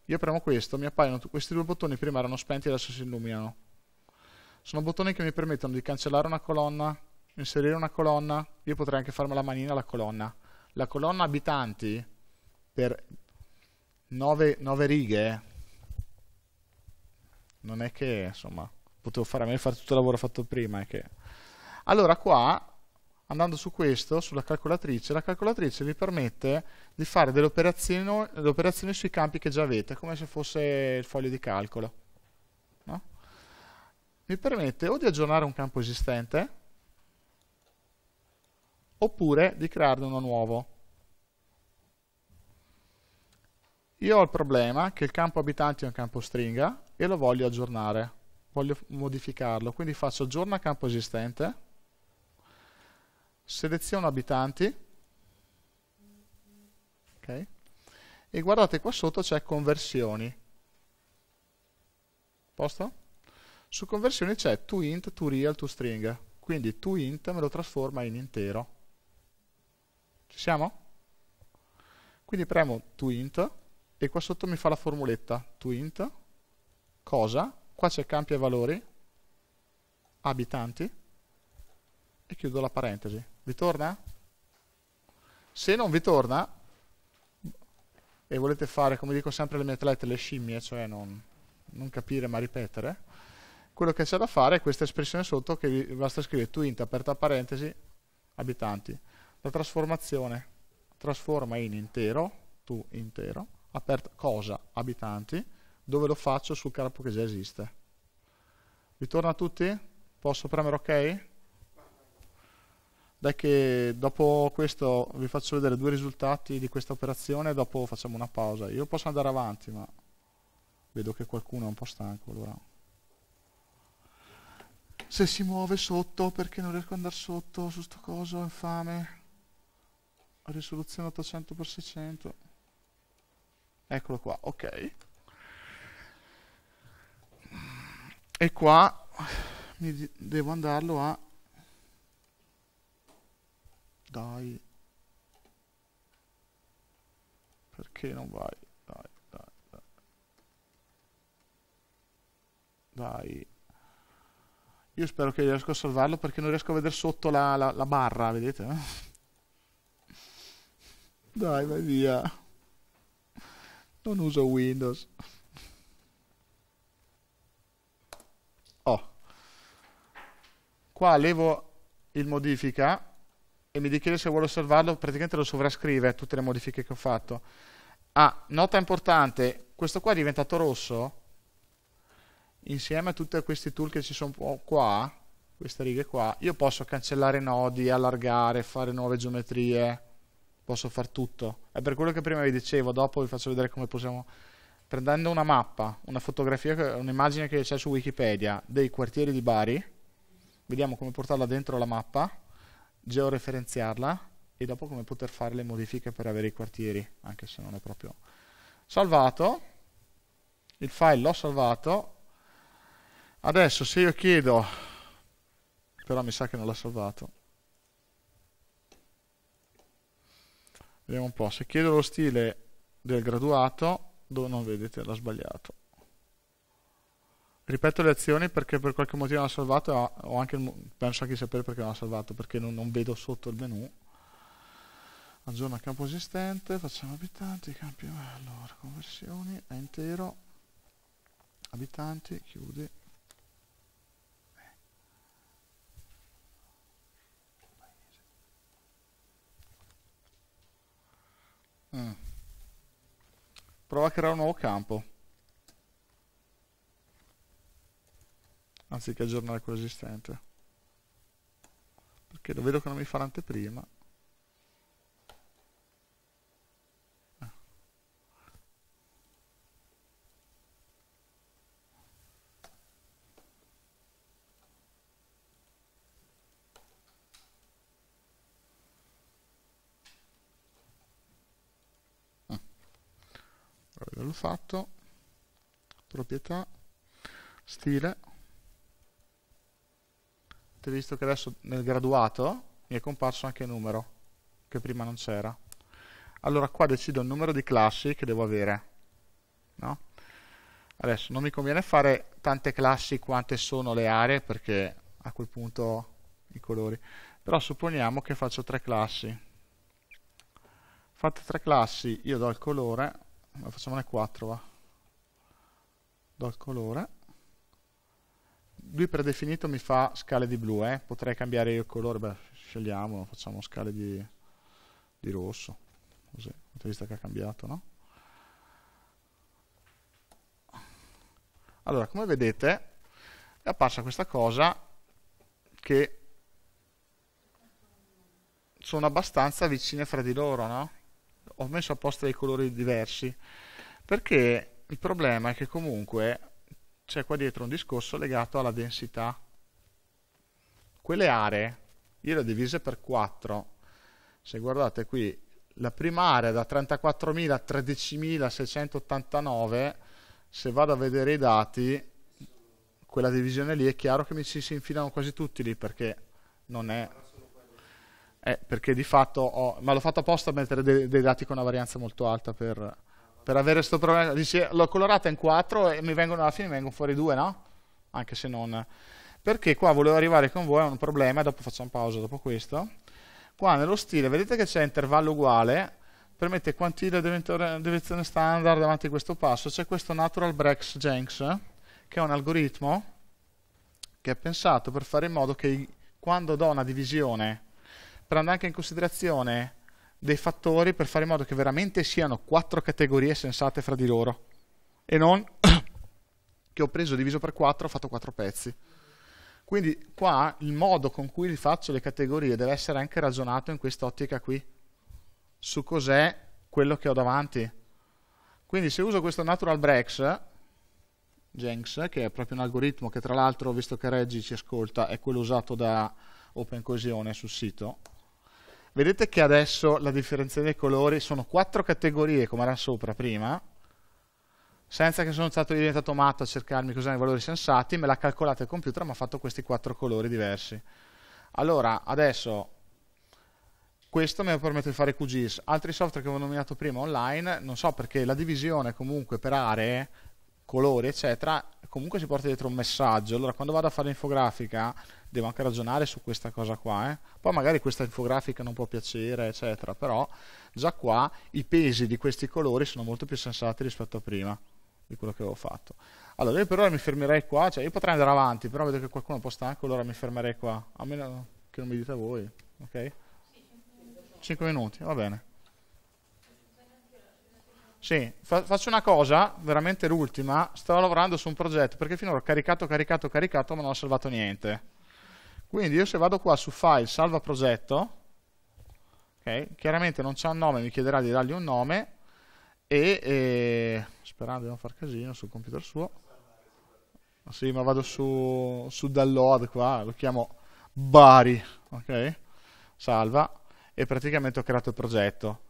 Io premo questo, mi appaiono questi due bottoni, prima erano spenti e adesso si illuminano. Sono bottoni che mi permettono di cancellare una colonna, inserire una colonna, io potrei anche farmi la manina alla colonna. La colonna abitanti per 9, 9 righe eh, non è che insomma potevo fare a me fare tutto il lavoro fatto prima. È che... Allora qua, andando su questo, sulla calcolatrice, la calcolatrice vi permette di fare delle operazioni, delle operazioni sui campi che già avete, come se fosse il foglio di calcolo. No? Mi permette o di aggiornare un campo esistente, oppure di crearne uno nuovo. Io ho il problema che il campo abitanti è un campo stringa e lo voglio aggiornare, voglio modificarlo, quindi faccio aggiorna campo esistente, seleziono abitanti, okay, e guardate qua sotto c'è conversioni. Posto? Su conversioni c'è toInt, toReal, toString, quindi toInt me lo trasforma in intero. Ci siamo? Quindi premo toInt e qua sotto mi fa la formuletta twint cosa, qua c'è cambia valori, abitanti e chiudo la parentesi. Vi torna? Se non vi torna e volete fare, come dico sempre le mie atlete, le scimmie, cioè non, non capire ma ripetere, quello che c'è da fare è questa espressione sotto che basta scrivere twint aperta parentesi abitanti. La trasformazione trasforma in intero, tu intero, aperta cosa, abitanti, dove lo faccio sul campo che già esiste. Ritorno a tutti? Posso premere ok? Dai che dopo questo vi faccio vedere due risultati di questa operazione e dopo facciamo una pausa. Io posso andare avanti, ma vedo che qualcuno è un po' stanco. Allora. Se si muove sotto, perché non riesco ad andare sotto su sto coso, infame. Risoluzione 800x600. Eccolo qua, ok. E qua mi devo andarlo a... Dai. Perché non vai? Dai, dai, dai. Dai. Io spero che riesco a salvarlo perché non riesco a vedere sotto la, la, la barra, vedete? Dai, vai via. Non uso Windows. Oh. Qua levo il modifica e mi richiede se vuole salvarlo, praticamente lo sovrascrive tutte le modifiche che ho fatto. Ah, nota importante, questo qua è diventato rosso insieme a tutti questi tool che ci sono qua, queste righe qua, io posso cancellare nodi, allargare, fare nuove geometrie, posso far tutto. È per quello che prima vi dicevo, dopo vi faccio vedere come possiamo... Prendendo una mappa, una fotografia, un'immagine che c'è su Wikipedia dei quartieri di Bari, vediamo come portarla dentro la mappa, georeferenziarla e dopo come poter fare le modifiche per avere i quartieri, anche se non è proprio salvato. Il file l'ho salvato. Adesso se io chiedo, però mi sa che non l'ha salvato, Vediamo un po', se chiedo lo stile del graduato, non vedete, l'ha sbagliato. Ripeto le azioni perché per qualche motivo non salvato, ho anche, penso anche di sapere perché non salvato, perché non, non vedo sotto il menu. Aggiorna campo esistente, facciamo abitanti, campi, allora, conversioni, è intero, abitanti, chiudi, Mm. Prova a creare un nuovo campo. Anziché aggiornare quello esistente. Perché lo vedo che non mi fa l'anteprima. fatto, proprietà, stile. Avete visto che adesso nel graduato mi è comparso anche il numero, che prima non c'era. Allora qua decido il numero di classi che devo avere. No? Adesso non mi conviene fare tante classi quante sono le aree, perché a quel punto i colori. Però supponiamo che faccio tre classi. Fatte tre classi, io do il colore facciamone 4 va do il colore lui predefinito mi fa scale di blu eh. potrei cambiare io il colore beh scegliamo facciamo scale di, di rosso così avete visto che ha cambiato no? allora come vedete è apparsa questa cosa che sono abbastanza vicine fra di loro no? ho messo apposta dei colori diversi perché il problema è che comunque c'è qua dietro un discorso legato alla densità quelle aree io le ho divise per 4 se guardate qui la prima area da 34.000 a 13.689 se vado a vedere i dati quella divisione lì è chiaro che mi ci si infilano quasi tutti lì perché non è eh, perché di fatto ho, ma l'ho fatto apposta a mettere dei, dei dati con una varianza molto alta per, per avere questo problema. Dice, l'ho colorata in 4 e mi vengono alla fine mi vengono fuori 2, no? Anche se non... Perché qua volevo arrivare con voi a un problema, dopo facciamo pausa dopo questo. Qua nello stile, vedete che c'è intervallo uguale, permette quantità di direzione standard davanti a questo passo, c'è questo natural breaks jenks, che è un algoritmo che è pensato per fare in modo che quando do una divisione prende anche in considerazione dei fattori per fare in modo che veramente siano quattro categorie sensate fra di loro e non che ho preso diviso per 4 ho fatto quattro pezzi. Quindi qua il modo con cui rifaccio le categorie deve essere anche ragionato in quest'ottica qui, su cos'è quello che ho davanti. Quindi se uso questo natural breaks, Jenks, che è proprio un algoritmo che tra l'altro, visto che Reggie ci ascolta, è quello usato da Open Coesione sul sito, Vedete che adesso la differenza dei colori sono quattro categorie come era sopra prima, senza che sono stato diventato matto a cercarmi cos'erano i valori sensati, me l'ha calcolato il computer ma ha fatto questi quattro colori diversi. Allora, adesso questo mi permette di fare QGIS. Altri software che avevo nominato prima online, non so perché la divisione comunque per aree, colori, eccetera, comunque si porta dietro un messaggio. Allora, quando vado a fare l'infografica devo anche ragionare su questa cosa qua, eh. poi magari questa infografica non può piacere, eccetera, però già qua i pesi di questi colori sono molto più sensati rispetto a prima di quello che avevo fatto. Allora, io per ora mi fermerei qua, cioè io potrei andare avanti, però vedo che qualcuno è un po' stanco, allora mi fermerei qua, a meno che non mi dite voi, ok? 5 minuti, va bene. Sì, fa faccio una cosa, veramente l'ultima, stavo lavorando su un progetto, perché finora ho caricato, caricato, caricato, ma non ho salvato niente. Quindi io se vado qua su File, Salva Progetto, okay, chiaramente non c'è un nome, mi chiederà di dargli un nome, e, e sperando di non far casino sul computer suo, sì ma vado su, su download qua, lo chiamo Bari, ok? Salva, e praticamente ho creato il progetto.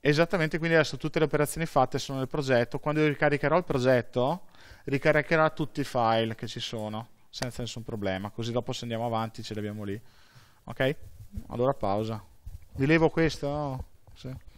Esattamente, quindi adesso tutte le operazioni fatte sono nel progetto, quando io ricaricherò il progetto, ricaricherà tutti i file che ci sono senza nessun problema, così dopo se andiamo avanti ce l'abbiamo lì. Ok? Allora pausa. Rilevo questo? Oh, sì.